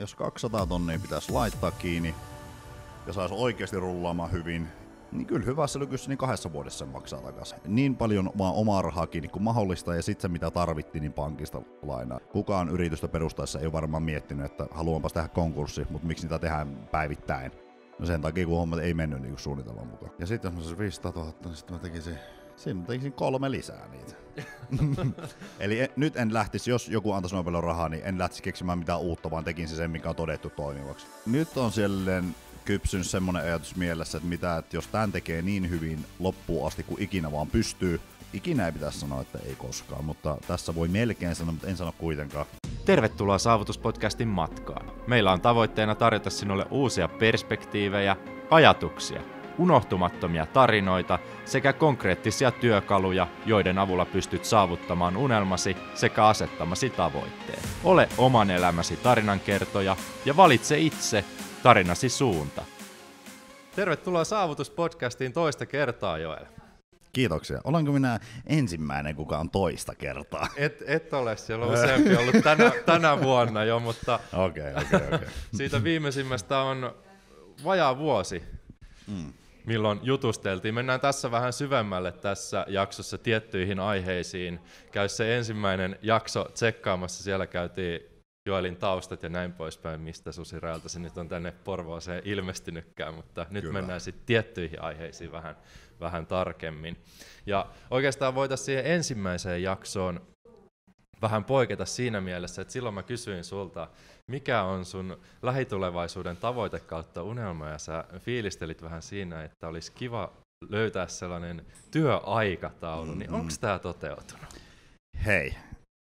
jos 200 tonnia pitäisi laittaa kiinni ja saisi oikeasti rullaamaan hyvin, niin kyllä hyvässä lykyssä niin kahdessa vuodessa sen maksaa takaisin. Niin paljon vaan omaa rahaa kiinni kuin mahdollista ja sitten se mitä tarvittiin niin pankista lainaa. Kukaan yritystä perustaessa ei ole varmaan miettinyt, että haluanpa tehdä konkurssi, mutta miksi niitä tehdään päivittäin. No sen takia, kun hommat ei mennyt niin suunnitelman mukaan. Ja sitten jos mä 500 000, niin sitten mä tekisin Siinä tekisin kolme lisää niitä. Eli en, nyt en lähtisi, jos joku antaisi noin paljon rahaa, niin en lähtisi keksimään mitään uutta, vaan tekin sen, mikä on todettu toimivaksi. Nyt on silleen kypsynyt semmoinen ajatus mielessä, että mitä, että jos tämän tekee niin hyvin loppuun asti kuin ikinä vaan pystyy, ikinä ei pitäisi sanoa, että ei koskaan, mutta tässä voi melkein sanoa, mutta en sano kuitenkaan. Tervetuloa Saavutuspodcastin matkaan. Meillä on tavoitteena tarjota sinulle uusia perspektiivejä, ajatuksia – unohtumattomia tarinoita sekä konkreettisia työkaluja, joiden avulla pystyt saavuttamaan unelmasi sekä asettamasi tavoitteen. Ole oman elämäsi tarinankertoja ja valitse itse tarinasi suunta. Tervetuloa Saavutuspodcastiin toista kertaa, Joel. Kiitoksia. Olenko minä ensimmäinen, kuka on toista kertaa? Et, et ole, siellä on useampi ollut tänä, tänä vuonna jo, mutta okay, okay, okay. siitä viimeisimmästä on vajaa vuosi. Mm milloin jutusteltiin. Mennään tässä vähän syvemmälle tässä jaksossa tiettyihin aiheisiin. Käy se ensimmäinen jakso tsekkaamassa, siellä käytiin Joelin taustat ja näin poispäin, mistä Susi Raelta se nyt on tänne Porvooseen ilmestynytkään, mutta nyt Kyllä. mennään sitten tiettyihin aiheisiin vähän, vähän tarkemmin. Ja oikeastaan voitaisiin siihen ensimmäiseen jaksoon vähän poiketa siinä mielessä, että silloin mä kysyin sulta, mikä on sun lähitulevaisuuden tavoite kautta unelma, ja sä fiilistelit vähän siinä, että olisi kiva löytää sellainen työaikataulu, mm-hmm. niin onko tämä toteutunut? Hei,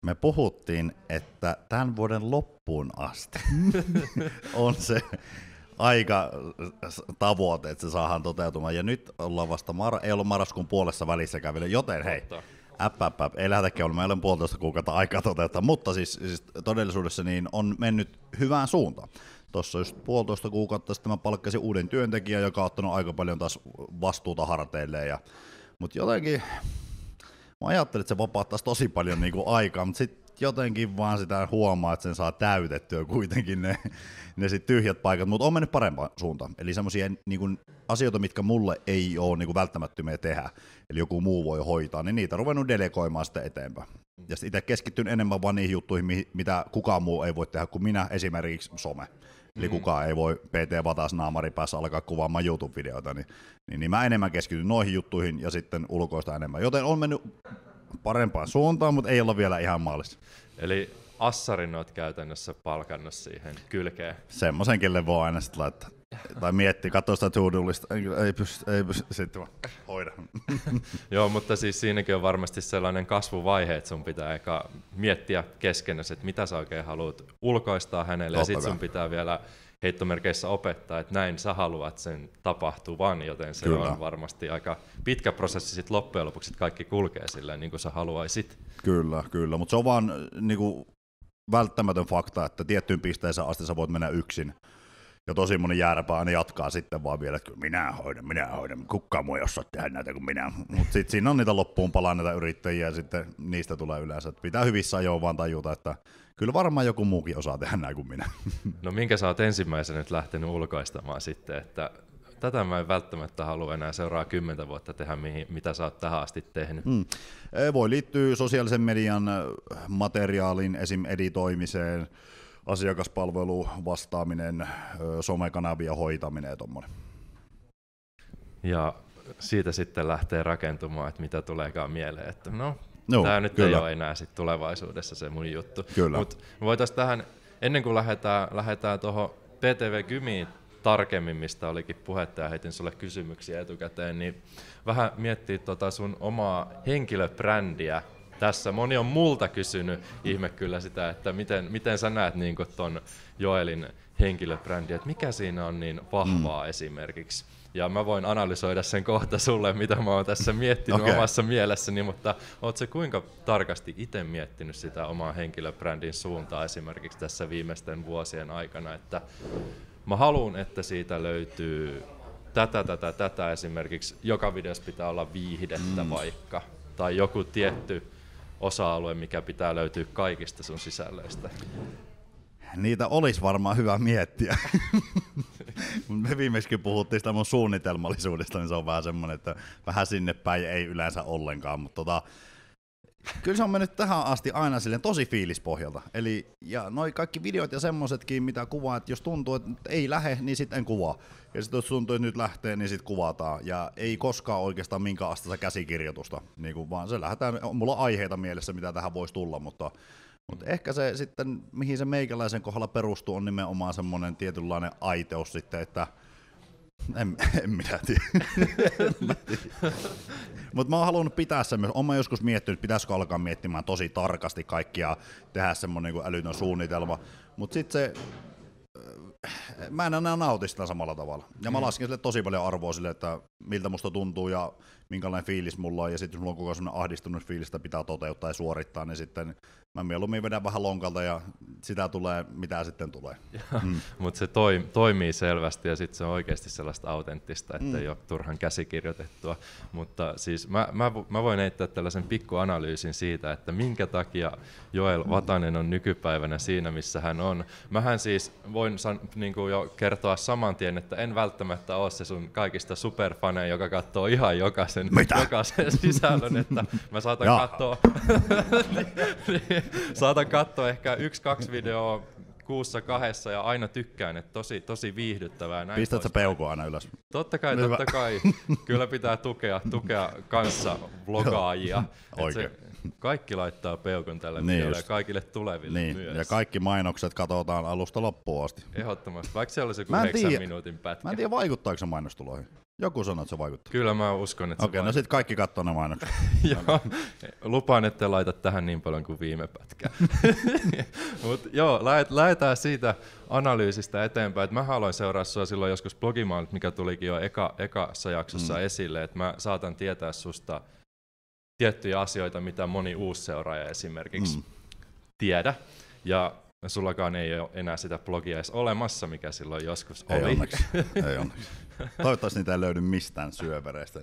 me puhuttiin, että tämän vuoden loppuun asti on se aika tavoite, että se saadaan toteutumaan. Ja nyt ollaan vasta, mar- ei ollut marraskuun puolessa välissä vielä, joten hei, Totta äppäppä, äppä, Ei lähdetäkään keulimaan, meillä on puolitoista kuukautta aikaa toteuttaa, mutta siis, siis todellisuudessa niin on mennyt hyvään suuntaan. Tuossa just puolitoista kuukautta sitten mä palkkasin uuden työntekijän, joka on ottanut aika paljon taas vastuuta harteilleen. Ja, mutta jotenkin mä ajattelin, että se vapauttaisi tosi paljon niin kuin aikaa, mutta sitten jotenkin vaan sitä huomaa, että sen saa täytettyä kuitenkin ne, ne sit tyhjät paikat, mutta on mennyt parempaan suuntaan. Eli semmoisia niin asioita, mitkä mulle ei ole niin välttämättömiä tehdä, eli joku muu voi hoitaa, niin niitä on ruvennut delegoimaan sitten eteenpäin. Ja sitten itse keskityn enemmän vaan niihin juttuihin, mitä kukaan muu ei voi tehdä kuin minä, esimerkiksi some. Eli mm kukaan ei voi PT Vatas naamari päässä alkaa kuvaamaan YouTube-videoita, niin, niin, niin mä enemmän keskityn noihin juttuihin ja sitten ulkoista enemmän. Joten on mennyt parempaan suuntaan, mutta ei olla vielä ihan maalissa. Eli olet käytännössä palkannut siihen kylkeen. Semmoisen, kelle voi aina sitten laittaa. Tai miettii, katsoo sitä tuudullista, ei pysty, ei pysty, sitten vaan eh, hoida. Joo, mutta siis siinäkin on varmasti sellainen kasvuvaihe, että sun pitää eka miettiä keskenäsi, että mitä sä oikein haluat ulkoistaa hänelle, Totta ja sitten sun pitää vielä heittomerkeissä opettaa, että näin sä haluat sen tapahtuvan, joten se Kyllä. on varmasti aika pitkä prosessi sit loppujen lopuksi, että kaikki kulkee silleen niin kuin sä haluaisit. Kyllä, kyllä, mutta se on vaan äh, niin kuin välttämätön fakta, että tiettyyn pisteeseen asti sä voit mennä yksin, ja tosi moni jääräpää aina jatkaa sitten vaan vielä, että kyllä minä hoidan, minä hoidan, kukaan muu ei osaa tehdä näitä kuin minä. Mutta sitten siinä on niitä loppuun palanneita yrittäjiä ja sitten niistä tulee yleensä, että pitää hyvissä ajoin vaan tajuta, että kyllä varmaan joku muukin osaa tehdä näin kuin minä. No minkä sä oot ensimmäisenä nyt lähtenyt ulkoistamaan sitten, että tätä mä en välttämättä halua enää seuraa kymmentä vuotta tehdä, mihin, mitä sä oot tähän asti tehnyt. Mm. Eh, voi liittyä sosiaalisen median eh, materiaalin esim. editoimiseen, asiakaspalvelu vastaaminen, somekanavia hoitaminen ja tuommoinen. Ja siitä sitten lähtee rakentumaan, että mitä tuleekaan mieleen, että no, no tämä nyt kyllä. ei ole enää sit tulevaisuudessa se mun juttu. Mutta voitaisiin tähän, ennen kuin lähdetään, lähdetään tuohon PTV-kymiin tarkemmin, mistä olikin puhetta ja heitin sulle kysymyksiä etukäteen, niin vähän miettii tota sun omaa henkilöbrändiä tässä. Moni on multa kysynyt ihme kyllä sitä, että miten, miten sä näet niin ton Joelin henkilöbrändi, että mikä siinä on niin vahvaa mm. esimerkiksi. Ja mä voin analysoida sen kohta sulle, mitä mä oon tässä miettinyt okay. omassa mielessäni, mutta oot se kuinka tarkasti itse miettinyt sitä omaa henkilöbrändin suuntaa esimerkiksi tässä viimeisten vuosien aikana, että mä haluan, että siitä löytyy tätä, tätä, tätä esimerkiksi, joka videossa pitää olla viihdettä mm. vaikka, tai joku tietty osa-alue, mikä pitää löytyä kaikista sun sisällöistä? Niitä olisi varmaan hyvä miettiä. Me viimeksi puhuttiin sitä mun suunnitelmallisuudesta, niin se on vähän semmoinen, että vähän sinne päin ei yleensä ollenkaan, mutta tota, Kyllä se on mennyt tähän asti aina silleen tosi fiilispohjalta. Eli ja noi kaikki videot ja semmosetkin, mitä kuvaa, että jos tuntuu, että ei lähe, niin sitten en kuvaa. Ja sitten jos tuntuu, että nyt lähtee, niin sitten kuvataan. Ja ei koskaan oikeastaan minkä astetta käsikirjoitusta, niin kuin, vaan se lähdetään, on mulla aiheita mielessä, mitä tähän voisi tulla, mutta mutta ehkä se sitten, mihin se meikäläisen kohdalla perustuu, on nimenomaan semmoinen tietynlainen aiteus sitten, että – en, en minä tiedä. tiedä. Mutta mä oon halunnut pitää sen myös. Oon mä joskus miettinyt, pitäisikö alkaa miettimään tosi tarkasti kaikkia, tehdä semmoinen niin älytön suunnitelma. Mutta sitten se äh, mä en enää nauti sitä samalla tavalla. Ja mä mm. lasken sille tosi paljon arvoa sille, että miltä musta tuntuu ja minkälainen fiilis mulla on. Ja sitten jos mulla on koko ahdistunut fiilistä pitää toteuttaa ja suorittaa, niin sitten mä mieluummin vedän vähän lonkalta ja sitä tulee, mitä sitten tulee. Mm. Mutta se toi, toimii selvästi ja sitten se on oikeasti sellaista autenttista, että mm. ei ole turhan käsikirjoitettua. Mutta siis mä, mä, mä voin heittää tällaisen pikkuanalyysin siitä, että minkä takia Joel Vatanen on nykypäivänä siinä, missä hän on. Mähän siis voin san, niin kuin jo kertoa saman tien, että en välttämättä ole se sun kaikista superfane, joka katsoo ihan jokaisen, jokaisen sisällön, että mä saatan katsoa. Niin, niin. saatan katsoa ehkä yksi, kaksi videoa kuussa kahdessa ja aina tykkään, että tosi, tosi viihdyttävää. Näin Pistät sä peukua aina ylös? Totta kai, Hyvä. totta kai. Kyllä pitää tukea, tukea kanssa vlogaajia. Oikein. Kaikki laittaa peukon tälle niin videolle ja kaikille tuleville niin. myös. Ja kaikki mainokset katsotaan alusta loppuun asti. Ehdottomasti, vaikka se olisi joku 9 minuutin pätkä. Mä en tiedä, vaikuttaako se mainostuloihin. Joku sanoi, että se vaikuttaa. Kyllä mä uskon, että Okei, okay, no sitten kaikki katsoo ne mainokset. joo, lupaan, että laita tähän niin paljon kuin viime pätkä. Mut joo, lähdetään siitä analyysistä eteenpäin. Et mä haluan seuraa sua silloin joskus blogimaailmat, mikä tulikin jo eka, ekassa jaksossa mm. esille, että mä saatan tietää susta tiettyjä asioita, mitä moni uusi seuraaja esimerkiksi mm. tiedä. Ja No sullakaan ei ole enää sitä blogia edes olemassa, mikä silloin joskus oli. Ei onneksi. ei onneksi. Toivottavasti niitä ei löydy mistään syöväreistä.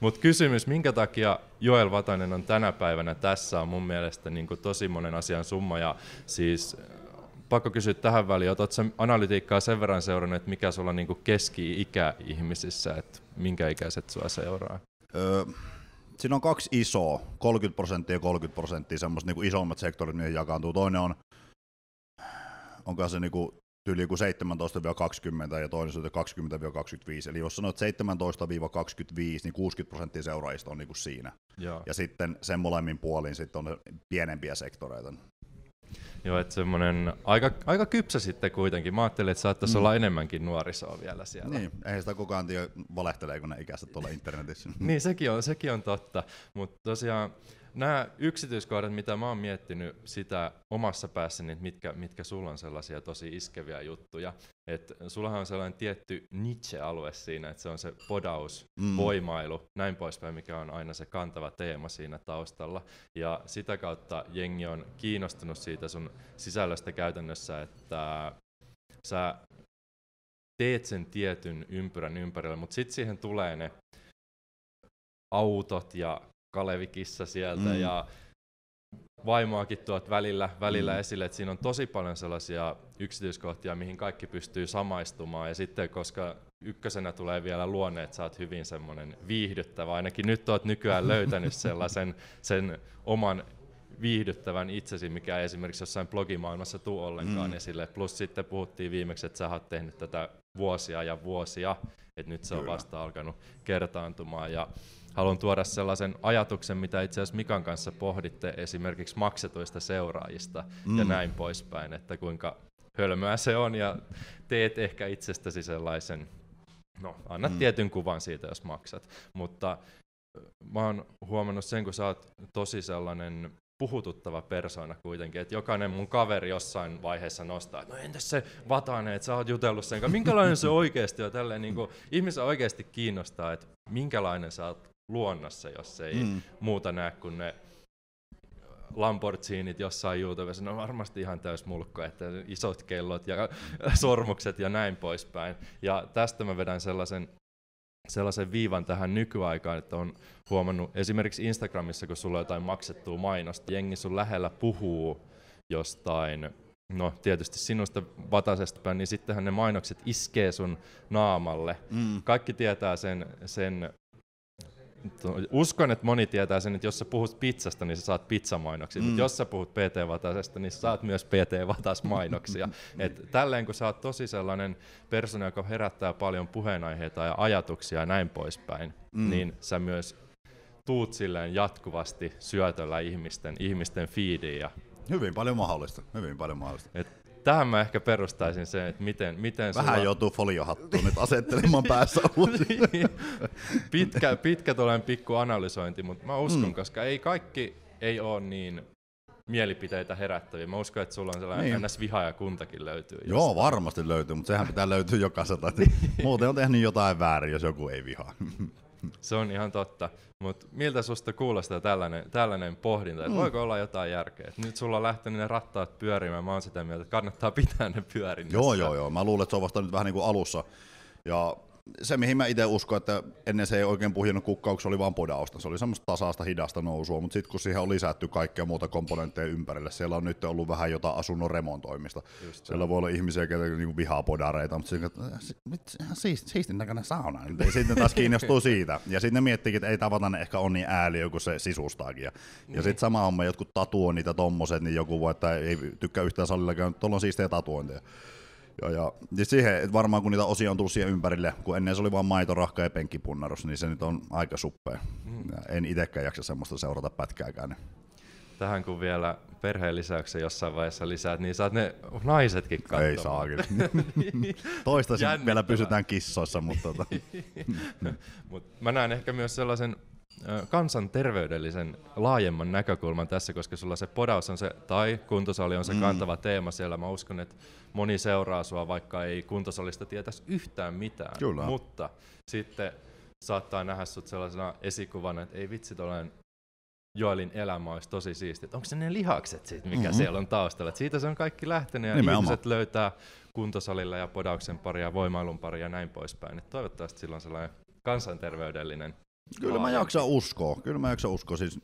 Mutta kysymys, minkä takia Joel Vatanen on tänä päivänä tässä, on mun mielestä niin kuin tosi monen asian summa. Ja siis äh, pakko kysyä tähän väliin, oletko sä analytiikkaa sen verran seurannut, että mikä sulla on niin keski-ikä ihmisissä, että minkä ikäiset sua seuraa? Öö, siinä on kaksi isoa, 30 prosenttia ja 30 prosenttia, semmoiset niin isommat sektorit, niihin jakaantuu. Toinen on onko se niinku tyyli joku 17-20 ja toinen 20-25. Eli jos sanoit 17-25, niin 60 prosenttia seuraajista on niinku siinä. Joo. Ja sitten sen molemmin puolin sitten on pienempiä sektoreita. Joo, että semmoinen aika, aika kypsä sitten kuitenkin. Mä ajattelin, että saattaisi mm. olla enemmänkin nuorisoa vielä siellä. Niin, eihän sitä kukaan tiedä valehtelee, kun ne ikäiset tuolla internetissä. niin, sekin on, sekin on totta. Mutta tosiaan nämä yksityiskohdat, mitä mä oon miettinyt sitä omassa päässäni, että mitkä, mitkä sulla on sellaisia tosi iskeviä juttuja. Että sullahan on sellainen tietty niche-alue siinä, että se on se podaus, mm. voimailu, näin poispäin, mikä on aina se kantava teema siinä taustalla. Ja sitä kautta jengi on kiinnostunut siitä sun sisällöstä käytännössä, että sä teet sen tietyn ympyrän ympärillä, mutta sitten siihen tulee ne autot ja Kalevikissa sieltä mm. ja vaimoakin tuot välillä, välillä mm. esille, että siinä on tosi paljon sellaisia yksityiskohtia, mihin kaikki pystyy samaistumaan ja sitten koska ykkösenä tulee vielä luonne, että sä oot hyvin semmoinen viihdyttävä, ainakin nyt oot nykyään löytänyt sellaisen sen oman viihdyttävän itsesi, mikä ei esimerkiksi jossain blogimaailmassa tuu ollenkaan mm. esille. Plus sitten puhuttiin viimeksi, että sä oot tehnyt tätä vuosia ja vuosia, että nyt se Kyllä. on vasta alkanut kertaantumaan. Ja haluan tuoda sellaisen ajatuksen, mitä itse asiassa Mikan kanssa pohditte esimerkiksi maksetuista seuraajista mm. ja näin poispäin, että kuinka hölmöä se on ja teet ehkä itsestäsi sellaisen, no anna mm. tietyn kuvan siitä, jos maksat, mutta mä oon huomannut sen, kun sä oot tosi sellainen puhututtava persoona kuitenkin, että jokainen mun kaveri jossain vaiheessa nostaa, että no entäs se vatane, että sä oot jutellut sen kanssa, minkälainen se oikeasti on, tälleen niin kuin, ihmisiä oikeasti kiinnostaa, että minkälainen sä oot luonnossa, jos ei mm. muuta näe kuin ne Lamborghinit jossain YouTubessa, ne on varmasti ihan täys mulkko, että isot kellot ja sormukset ja näin poispäin. Ja tästä mä vedän sellaisen, sellaisen viivan tähän nykyaikaan, että on huomannut esimerkiksi Instagramissa, kun sulla on jotain maksettua mainosta, jengi sun lähellä puhuu jostain no tietysti sinusta vatasesta päin, niin sittenhän ne mainokset iskee sun naamalle. Mm. Kaikki tietää sen, sen uskon, että moni tietää sen, että jos sä puhut pizzasta, niin sä saat pizzamainoksia, mm. mutta jos sä puhut PT-vatasesta, niin sä saat myös PT-vatasmainoksia. Et tälleen kun sä oot tosi sellainen persona, joka herättää paljon puheenaiheita ja ajatuksia ja näin poispäin, mm. niin sä myös tuut silleen jatkuvasti syötöllä ihmisten, ihmisten feediin. ja Hyvin paljon mahdollista, hyvin paljon mahdollista. Et tähän mä ehkä perustaisin sen, että miten... miten Vähän sulla... joutuu foliohattuun nyt asettelemaan päässä Pitkä, pitkä tuollainen pikku analysointi, mutta mä uskon, mm. koska ei kaikki ei ole niin mielipiteitä herättäviä. Mä uskon, että sulla on sellainen niin. ns. viha ja kuntakin löytyy. Joo, jostain. varmasti löytyy, mutta sehän pitää löytyä jokaiselta. Muuten on tehnyt jotain väärin, jos joku ei vihaa. Se on ihan totta. Mutta miltä susta kuulostaa tällainen, tällainen pohdinta, että mm. voiko olla jotain järkeä? Et nyt sulla on lähtenyt ne rattaat pyörimään, mä oon sitä mieltä, että kannattaa pitää ne pyörinnässä. Joo, joo, joo. Mä luulen, että se on vasta nyt vähän niin kuin alussa. Ja se, mihin mä itse uskon, että ennen se ei oikein puhjennut kukkauksi, oli vaan podausta. Se oli semmoista tasaista hidasta nousua, mutta sitten kun siihen on lisätty kaikkea muuta komponentteja ympärille, siellä on nyt ollut vähän jotain asunnon remontoimista. Just siellä on. voi olla ihmisiä, jotka niinku vihaa podareita, mutta sitten äh, ihan siist, siistin näköinen sauna. Ja sitten taas kiinnostuu siitä. Ja sitten ne miettii, että ei tavata ne ehkä on niin ääliä kuin se sisustaakin. Ja, niin. ja sitten sama homma, jotkut tatuoinnit ja tommoset, niin joku voi, että ei tykkää yhtään salilla käydä, tuolla on siistejä tatuointeja. Joo, ja ja siihen, että varmaan kun niitä osia on tullut siihen ympärille, kun ennen se oli vain maito, rahka ja penkkipunnerus, niin se nyt on aika suppea. Mm. En itsekään jaksa semmoista seurata pätkääkään. Niin. Tähän kun vielä perheen lisäyksen jossain vaiheessa lisäät, niin saat ne naisetkin katsomaan. Ei saakin. Toistaiseksi vielä pysytään kissoissa, mutta... Tota. Mut mä näen ehkä myös sellaisen kansanterveydellisen laajemman näkökulman tässä, koska sulla se podaus on se, tai kuntosali on se mm. kantava teema siellä. Mä uskon, että moni seuraa sua, vaikka ei kuntosalista tietäisi yhtään mitään. Kyllä. Mutta sitten saattaa nähdä sut sellaisena esikuvana, että ei vitsi, olen Joelin elämä olisi tosi siisti. Onko se ne lihakset, siitä, mikä mm-hmm. siellä on taustalla? Et siitä se on kaikki lähtenyt ja Nimenomaan. ihmiset löytää kuntosalilla ja podauksen paria, voimailun paria ja näin poispäin. Et toivottavasti silloin sellainen kansanterveydellinen Kyllä mä jaksan uskoa, kyllä mä jaksan uskoa. Siis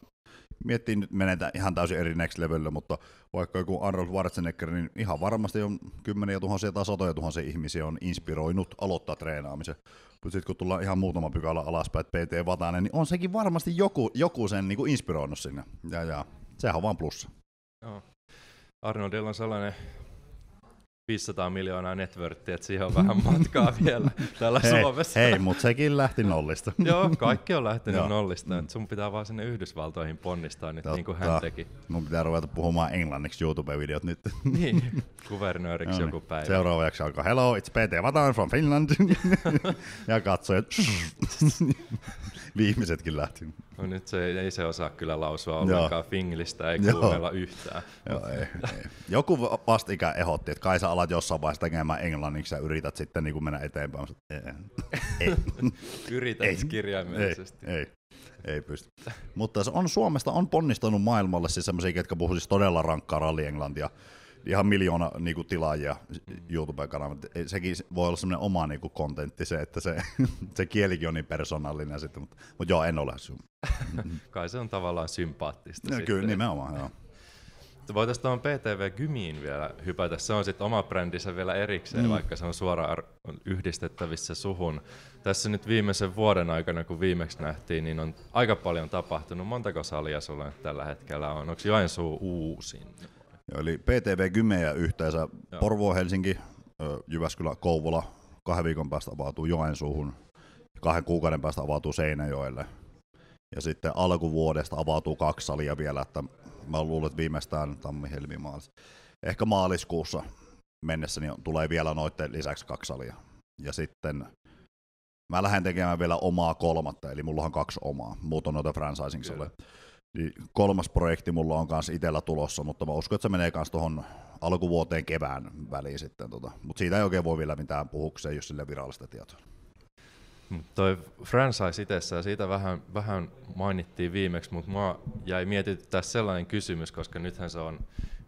miettii nyt menetä ihan täysin eri next levelillä, mutta vaikka joku Arnold Schwarzenegger, niin ihan varmasti on kymmeniä tuhansia tai satoja tuhansia ihmisiä on inspiroinut aloittaa treenaamisen. Mutta sitten kun tullaan ihan muutama pykälä alaspäin, että PT Vatanen, niin on sekin varmasti joku, joku sen niin kuin inspiroinut sinne. Ja, ja sehän on vaan plussa. Joo. Arnoldilla on sellainen 500 miljoonaa networkia, että siihen on vähän matkaa vielä täällä hei, Suomessa. Hei, mutta sekin lähti nollista. Joo, kaikki on lähtenyt Joo. nollista. Että sun pitää vaan sinne Yhdysvaltoihin ponnistaa nyt Totta. niin kuin hän teki. Mun pitää ruveta puhumaan englanniksi YouTube-videot nyt. niin, kuvernööriksi no niin. joku päivä. Seuraava alkaa, hello, it's PT Vatan from Finland. ja katsojat, viimeisetkin lähti. No nyt se ei se osaa kyllä lausua ollenkaan finglistä, ei kuunnella yhtään. Joo, ei, ei. Joku vastikä ehotti, että kai sä alat jossain vaiheessa tekemään englanniksi ja yrität sitten niin kuin mennä eteenpäin. Ei. yrität ei. kirjaimellisesti. Ei, ei. Ei pysty. Mutta se on Suomesta on ponnistanut maailmalle siis sellaisia, jotka puhuu siis todella rankkaa rallienglantia. englantia ihan miljoona niinku, tilaajia YouTube-kanavat. Sekin voi olla semmoinen oma niinku, kontentti se, että se, se kielikin on niin persoonallinen sitten, mutta, mutta joo, en ole sun. Kai se on tavallaan sympaattista. No, kyllä, nimenomaan, joo. Voitaisiin tuohon PTV Gymiin vielä hypätä. Se on sitten oma brändinsä vielä erikseen, mm. vaikka se on suoraan yhdistettävissä suhun. Tässä nyt viimeisen vuoden aikana, kun viimeksi nähtiin, niin on aika paljon tapahtunut. Montako salia sulla nyt tällä hetkellä on? Onko Joensuu uusin? eli PTV 10 ja yhteensä Joo. Porvo, Helsinki, Jyväskylä, Kouvola, kahden viikon päästä avautuu Joensuuhun, kahden kuukauden päästä avautuu Seinäjoelle. Ja sitten alkuvuodesta avautuu kaksi salia vielä, että mä luulen, että viimeistään tammi helmi maalis. Ehkä maaliskuussa mennessä niin tulee vielä noiden lisäksi kaksi salia. Ja sitten mä lähden tekemään vielä omaa kolmatta, eli mulla on kaksi omaa. Muut on noita franchising Yeah. Niin kolmas projekti mulla on kanssa itellä tulossa, mutta mä uskon, että se menee kanssa tuohon alkuvuoteen kevään väliin sitten. Tota. Mutta siitä ei oikein voi vielä mitään puhua, jos sille virallista tietoa. Mm, toi franchise itessä, siitä vähän, vähän mainittiin viimeksi, mutta mä jäi mietityttää sellainen kysymys, koska nythän se on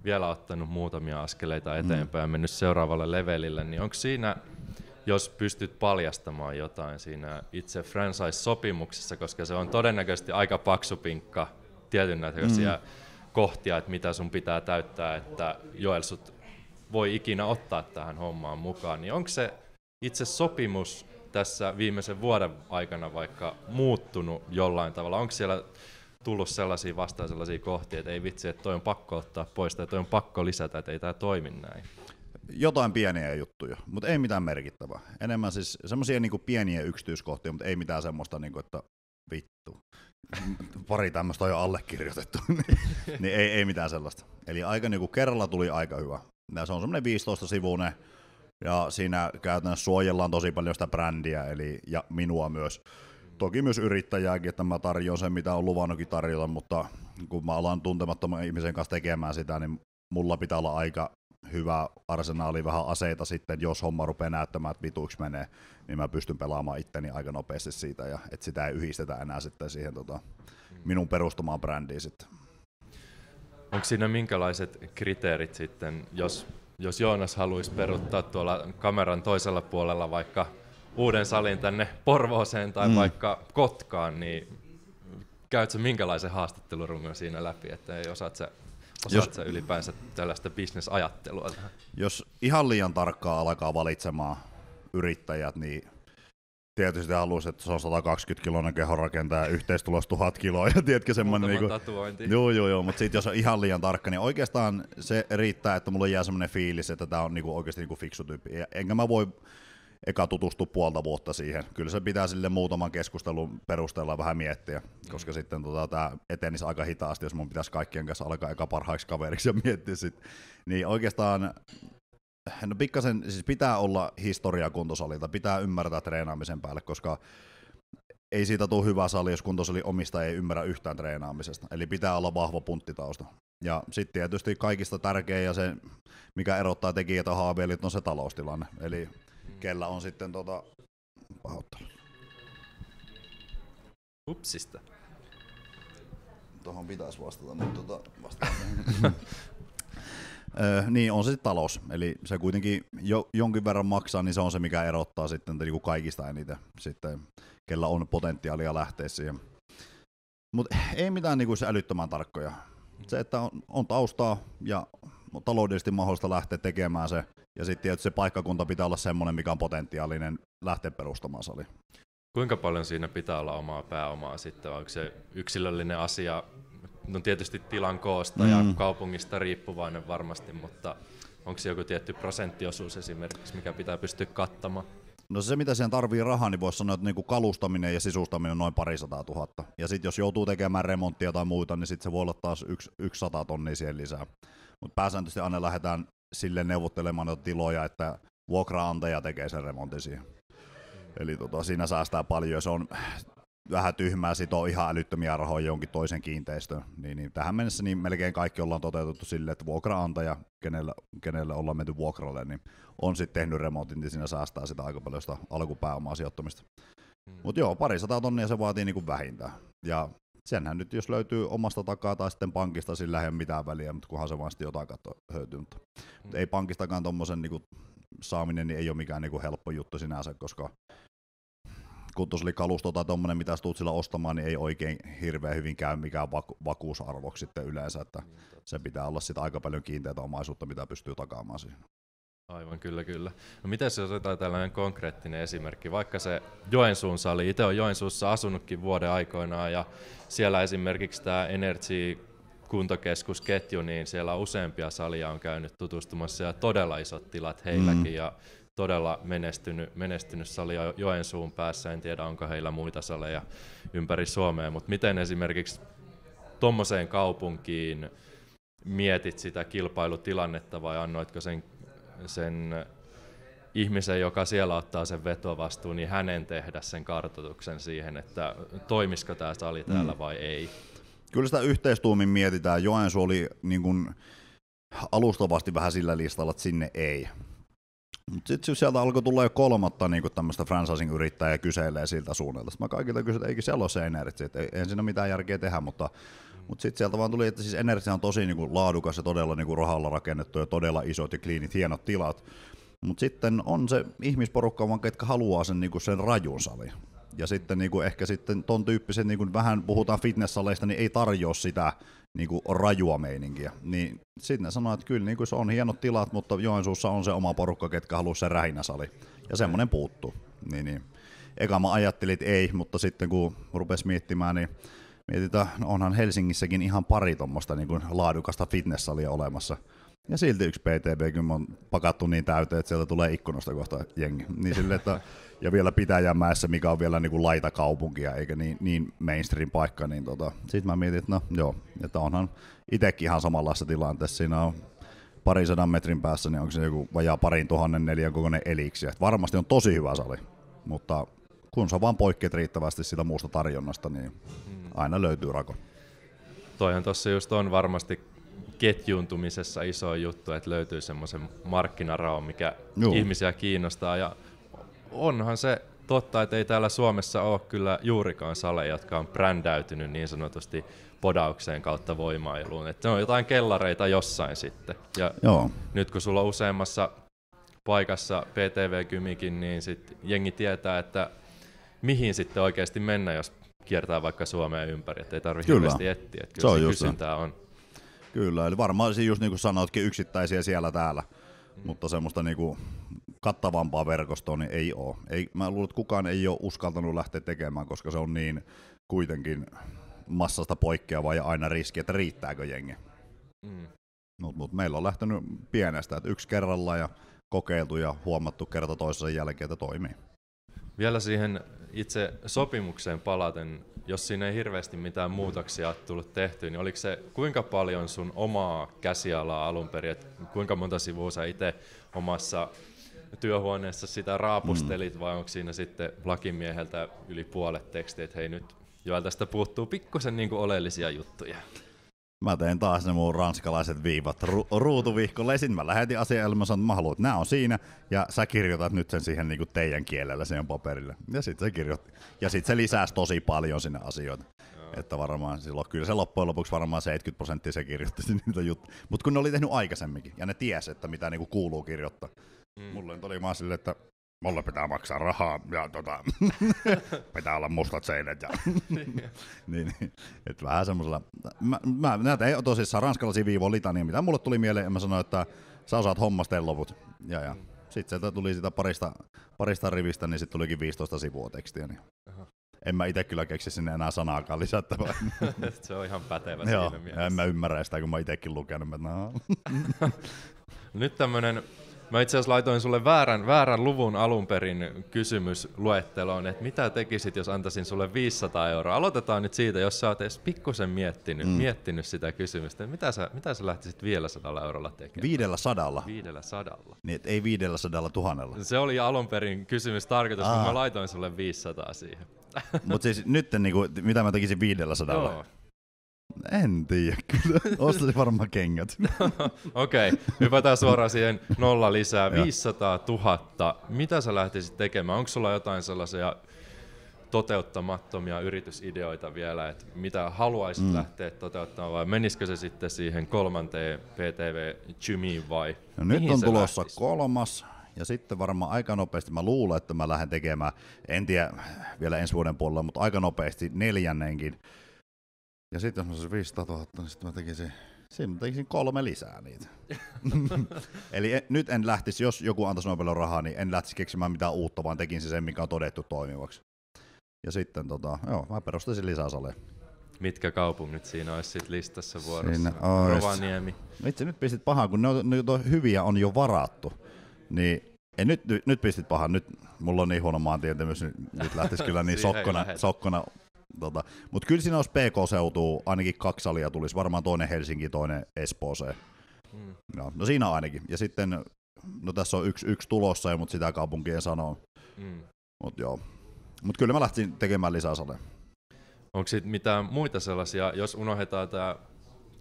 vielä ottanut muutamia askeleita mm. eteenpäin ja mennyt seuraavalle levelille, niin onko siinä, jos pystyt paljastamaan jotain siinä itse franchise-sopimuksessa, koska se on todennäköisesti aika paksupinkka tietyn näköisiä mm. kohtia, että mitä sun pitää täyttää, että Joel sut voi ikinä ottaa tähän hommaan mukaan, niin onko se itse sopimus tässä viimeisen vuoden aikana vaikka muuttunut jollain tavalla? Onko siellä tullut sellaisia vastaan sellaisia kohtia, että ei vitsi, että toi on pakko ottaa pois tai toi on pakko lisätä, että ei tämä toimi näin? Jotain pieniä juttuja, mutta ei mitään merkittävää. Enemmän siis semmoisia niin pieniä yksityiskohtia, mutta ei mitään semmoista, kuin, niinku, että vittu. Pari tämmöistä on jo allekirjoitettu, niin, niin ei, ei mitään sellaista. Eli aika niinku kerralla tuli aika hyvä. Ja se on semmoinen 15 sivuinen, ja siinä käytännössä suojellaan tosi paljon sitä brändiä, eli, ja minua myös. Toki myös yrittäjääkin, että mä tarjoan sen, mitä on luvannutkin tarjota, mutta kun mä alan tuntemattoman ihmisen kanssa tekemään sitä, niin mulla pitää olla aika hyvä arsenaali vähän aseita sitten, jos homma rupeaa näyttämään, että vituiksi menee, niin mä pystyn pelaamaan itteni aika nopeasti siitä, ja että sitä ei yhdistetä enää sitten siihen tota, minun perustumaan brändiin sitten. Onko siinä minkälaiset kriteerit sitten, jos, jos Joonas haluaisi peruttaa tuolla kameran toisella puolella vaikka uuden salin tänne Porvooseen tai mm. vaikka Kotkaan, niin käytkö minkälaisen haastattelurungon siinä läpi, että ei osaat se Osaatko jos, ylipäänsä tällaista bisnesajattelua Jos ihan liian tarkkaa alkaa valitsemaan yrittäjät, niin tietysti haluaisi, että se on 120 kilonen kehorakentaja ja yhteistulos 1000 kiloa ja tiedätkö semmoinen... Niin kuin, joo, joo, joo, mutta sitten jos on ihan liian tarkka, niin oikeastaan se riittää, että mulle jää semmoinen fiilis, että tämä on niinku oikeasti niinku fiksu tyyppi. Ja enkä mä voi eka tutustu puolta vuotta siihen. Kyllä se pitää sille muutaman keskustelun perusteella vähän miettiä, koska mm. sitten tota, tämä etenisi aika hitaasti, jos mun pitäisi kaikkien kanssa alkaa eka parhaiksi kaveriksi ja miettiä sitten. Niin oikeastaan No pikkasen, siis pitää olla historia kuntosalilta, pitää ymmärtää treenaamisen päälle, koska ei siitä tule hyvä sali, jos kuntosali omista ei ymmärrä yhtään treenaamisesta. Eli pitää olla vahva punttitausta. Ja sitten tietysti kaikista tärkein ja se, mikä erottaa tekijät ja on se taloustilanne. Eli Mm. kellä on sitten tota, Pahoittelut. Upsista. Tuohon pitäisi vastata, mutta tota, vastaan. Ö, niin, on se sitten talous. Eli se kuitenkin jo, jonkin verran maksaa, niin se on se, mikä erottaa sitten niin kuin kaikista eniten, sitten, kellä on potentiaalia lähteä siihen. Mutta ei mitään niin kuin se älyttömän tarkkoja. Se, että on, on taustaa ja taloudellisesti mahdollista lähteä tekemään se ja sitten että se paikkakunta pitää olla semmoinen, mikä on potentiaalinen lähteä perustamaan sali. Kuinka paljon siinä pitää olla omaa pääomaa sitten? Onko se yksilöllinen asia? No tietysti tilan koosta mm. ja kaupungista riippuvainen varmasti, mutta onko se joku tietty prosenttiosuus esimerkiksi, mikä pitää pystyä kattamaan? No se, mitä siihen tarvii rahaa, niin voisi sanoa, että niinku kalustaminen ja sisustaminen on noin parisataa tuhatta. Ja sitten jos joutuu tekemään remonttia tai muuta, niin sitten se voi olla taas yksi, yksi sata tonnia siihen lisää. Mutta pääsääntöisesti aina lähdetään sille neuvottelemaan tiloja, että vuokraantaja tekee sen remontin siihen. Eli tota, siinä säästää paljon, se on vähän tyhmää sitoa ihan älyttömiä rahoja jonkin toisen kiinteistön. Niin, niin tähän mennessä niin melkein kaikki ollaan toteutettu sille, että vuokraantaja, kenellä, kenellä ollaan menty vuokralle, niin on sitten tehnyt remontin, niin siinä säästää sitä aika paljon sitä alkupääomaa sijoittamista. Mm. Mutta joo, pari sata tonnia se vaatii niinku vähintään. Ja senhän nyt jos löytyy omasta takaa tai sitten pankista, sillä ei ole mitään väliä, mutta kunhan se vaan sitten jotain katso, höytyy. Mutta mm. ei pankistakaan tuommoisen niin saaminen niin ei ole mikään niin kuin helppo juttu sinänsä, koska kun tuossa oli kalusto tai tuommoinen, mitä tulet sillä ostamaan, niin ei oikein hirveän hyvin käy mikään vaku- vakuusarvoksi sitten yleensä, että niin, se pitää olla sitä aika paljon kiinteitä omaisuutta, mitä pystyy takaamaan siihen. Aivan, kyllä, kyllä. No miten se otetaan tällainen konkreettinen esimerkki, vaikka se Joensuun sali, itse olen Joensuussa asunutkin vuoden aikoinaan ja siellä esimerkiksi tämä Energy kuntokeskusketju, niin siellä useampia salia on käynyt tutustumassa ja todella isot tilat heilläkin mm. ja todella menestynyt, menestynyt sali Joensuun päässä, en tiedä onko heillä muita saleja ympäri Suomea, mutta miten esimerkiksi tuommoiseen kaupunkiin mietit sitä kilpailutilannetta vai annoitko sen sen ihmisen, joka siellä ottaa sen vetovastuun, niin hänen tehdä sen kartoituksen siihen, että toimisiko tämä sali täällä mm. vai ei. Kyllä sitä yhteistuumin mietitään. Joensuu oli niin kuin alustavasti vähän sillä listalla, että sinne ei. Mutta sitten sieltä alkoi tulla jo kolmatta niin tämmöistä franchising-yrittäjää kyselee siltä suunnalta. Sitten mä kaikilta kysyin, että eikö siellä ole seinerit, että ei, ei siinä ole mitään järkeä tehdä, mutta mutta sitten sieltä vaan tuli, että siis Energia on tosi niinku laadukas ja todella niinku rahalla rakennettu ja todella isot ja kliinit, hienot tilat. Mutta sitten on se ihmisporukka vaan, ketkä haluaa sen, niinku sen rajun sali. Ja sitten niinku ehkä sitten ton tyyppisen, niinku vähän puhutaan fitnesssaleista, niin ei tarjoa sitä niinku rajua meininkiä. Niin sitten ne sanoo, että kyllä niinku se on hienot tilat, mutta Joensuussa on se oma porukka, ketkä haluaa sen rähinäsali. Ja semmoinen puuttuu. Niin, niin. Eka mä ajattelin, että ei, mutta sitten kun rupes miettimään, niin Mietitään, no onhan Helsingissäkin ihan pari tuommoista niin kuin laadukasta fitnessalia olemassa. Ja silti yksi PTB on pakattu niin täyteen, että sieltä tulee ikkunasta kohta jengi. Niin sille, että, ja vielä Pitäjänmäessä, mikä on vielä niin kuin laita kaupunkia, eikä niin, niin mainstream paikka. Niin tota, Sitten mä mietin, että no joo, että onhan itsekin ihan samanlaista tilanteessa. Siinä on parin sadan metrin päässä, niin onko se joku vajaa parin tuhannen neljän kokoinen eliksi. Että varmasti on tosi hyvä sali, mutta kun sä vaan poikkeet riittävästi sitä muusta tarjonnasta, niin hmm aina löytyy rako. Toihan tuossa just on varmasti ketjuuntumisessa iso juttu, että löytyy semmoisen markkinaraon, mikä Juu. ihmisiä kiinnostaa. Ja onhan se totta, että ei täällä Suomessa ole kyllä juurikaan saleja, jotka on brändäytynyt niin sanotusti podaukseen kautta voimailuun. Että ne on jotain kellareita jossain sitten. Ja Joo. nyt kun sulla on useammassa paikassa PTV-kymikin, niin sit jengi tietää, että mihin sitten oikeasti mennä, jos kiertää vaikka Suomea ympäri, ettei tarvitse hirveästi etsiä. Että kyllä se, on se kysyntää on. Kyllä, eli varmaan siis just niin kuin sanoitkin, yksittäisiä siellä täällä, mm. mutta semmoista niin kuin kattavampaa verkostoa niin ei ole. Ei, mä luulen, että kukaan ei ole uskaltanut lähteä tekemään, koska se on niin kuitenkin massasta poikkeava ja aina riski, että riittääkö jengi. Mm. Mutta mut meillä on lähtenyt pienestä, että yksi kerralla ja kokeiltu ja huomattu kerta toisensa jälkeen, että toimii. Vielä siihen itse sopimukseen palaten, jos siinä ei hirveästi mitään muutoksia tullut tehtyä, niin oliko se kuinka paljon sun omaa käsialaa alun perin, että kuinka monta sivua sä itse omassa työhuoneessa sitä raapustelit, mm. vai onko siinä sitten lakimieheltä yli puolet tekstiä, että hei nyt joilta tästä puuttuu pikkusen niin oleellisia juttuja? Mä tein taas ne muun ranskalaiset viivat ru- ruutuvihkolle. Ja mä lähetin asialle, mä sanoin, että mä haluan, että nämä on siinä. Ja sä kirjoitat nyt sen siihen niin kuin teidän kielellä siihen paperille. Ja sitten se kirjoitti. Ja sitten se lisäsi tosi paljon sinne asioita. Joo. Että varmaan silloin, kyllä se loppujen lopuksi varmaan 70 prosenttia se kirjoitti niitä juttuja. Mutta kun ne oli tehnyt aikaisemminkin ja ne tiesi, että mitä niin kuin kuuluu kirjoittaa. Mm. Mulle oli vaan silleen, että mulle pitää maksaa rahaa ja tota, pitää olla mustat seinät. Ja niin. Niin, niin, et vähän semmoisella, mä, mä, näitä ei tosissaan ranskalaisia viivoja litania, mitä mulle tuli mieleen, ja mä sanoin, että sä osaat hommasta loput. Ja, ja. Sitten sieltä tuli sitä parista, parista rivistä, niin sitten tulikin 15 sivua tekstiä. Niin. En mä itse kyllä keksi sinne enää sanaakaan lisättävää. se on ihan pätevä Joo, siinä mielessä. En mä ymmärrä sitä, kun mä itsekin lukenut. Mä, no. Nyt tämmönen Mä itse asiassa laitoin sulle väärän, väärän luvun alun perin kysymysluetteloon, että mitä tekisit, jos antaisin sulle 500 euroa. Aloitetaan nyt siitä, jos sä oot edes pikkusen miettinyt, mm. miettinyt sitä kysymystä. Mitä sä, mitä sä lähtisit vielä sadalla eurolla tekemään? Viidellä sadalla? Viidellä sadalla. Niin, ei viidellä sadalla tuhannella. Se oli alun perin kysymys tarkoitus, kun mä laitoin sulle 500 siihen. Mutta siis nyt, niin kuin, mitä mä tekisin viidellä sadalla? Joo. En tiedä kyllä. Ostaisin varmaan kengät. Okei, okay. hypätään suoraan siihen nolla lisää. 500 000. Mitä sä lähtisit tekemään? Onko sulla jotain sellaisia toteuttamattomia yritysideoita vielä, että mitä haluaisit mm. lähteä toteuttamaan vai menisikö se sitten siihen kolmanteen PTV Jymiin vai no nyt on tulossa lähtisi? kolmas ja sitten varmaan aika nopeasti, mä luulen, että mä lähden tekemään, en tiedä vielä ensi vuoden puolella, mutta aika nopeasti neljännenkin ja sitten jos mä saisin 500 000, niin sitten mä tekisin, siinä mä tekisin kolme lisää niitä. Eli en, nyt en lähtisi, jos joku antaisi noin paljon rahaa, niin en lähtisi keksimään mitään uutta, vaan tekin sen, mikä on todettu toimivaksi. Ja sitten tota, joo, mä perustaisin lisää saleja. Mitkä kaupungit siinä olisi sit listassa vuorossa? Siinä olisi. Rovaniemi. itse nyt pistit pahaa, kun ne on, ne on hyviä on jo varattu. Niin ei, nyt, nyt, nyt pistit pahaa, nyt mulla on niin huono maantietämys, niin nyt lähtisi kyllä niin sokkona, sokkona Tota, Mutta kyllä siinä olisi PK-seutuu, ainakin kaksi salia tulisi, varmaan toinen Helsinki, toinen Espooseen. Mm. No, no siinä ainakin. Ja sitten, no tässä on yksi, yksi tulossa, mutta sitä kaupunki ei sano. Mm. Mutta joo. Mutta kyllä mä lähtisin tekemään lisää saleja. Onko sitten mitään muita sellaisia, jos unohdetaan tämä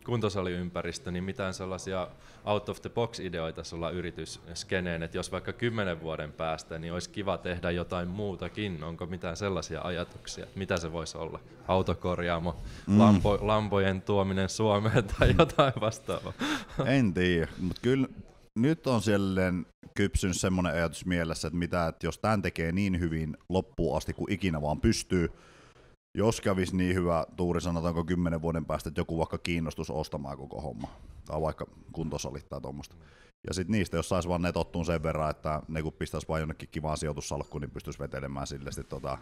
kuntosaliympäristö, niin mitään sellaisia out of the box ideoita sulla yritysskeneen, että jos vaikka kymmenen vuoden päästä, niin olisi kiva tehdä jotain muutakin. Onko mitään sellaisia ajatuksia, mitä se voisi olla? Autokorjaamo, mm. lampo, lampojen tuominen Suomeen tai jotain vastaavaa? En tiedä, mutta kyllä nyt on silleen kypsynyt semmoinen ajatus mielessä, että mitä, että jos tämän tekee niin hyvin loppuun asti kuin ikinä vaan pystyy, jos kävisi niin hyvä tuuri, sanotaanko kymmenen vuoden päästä, että joku vaikka kiinnostus ostamaan koko homma, tai vaikka kuntosalit tai tuommoista. Ja sitten niistä, jos saisi vaan netottuun sen verran, että ne kun pistäisi vaan jonnekin kivaan sijoitussalkkuun, niin pystyisi vetelemään sille sitten tota,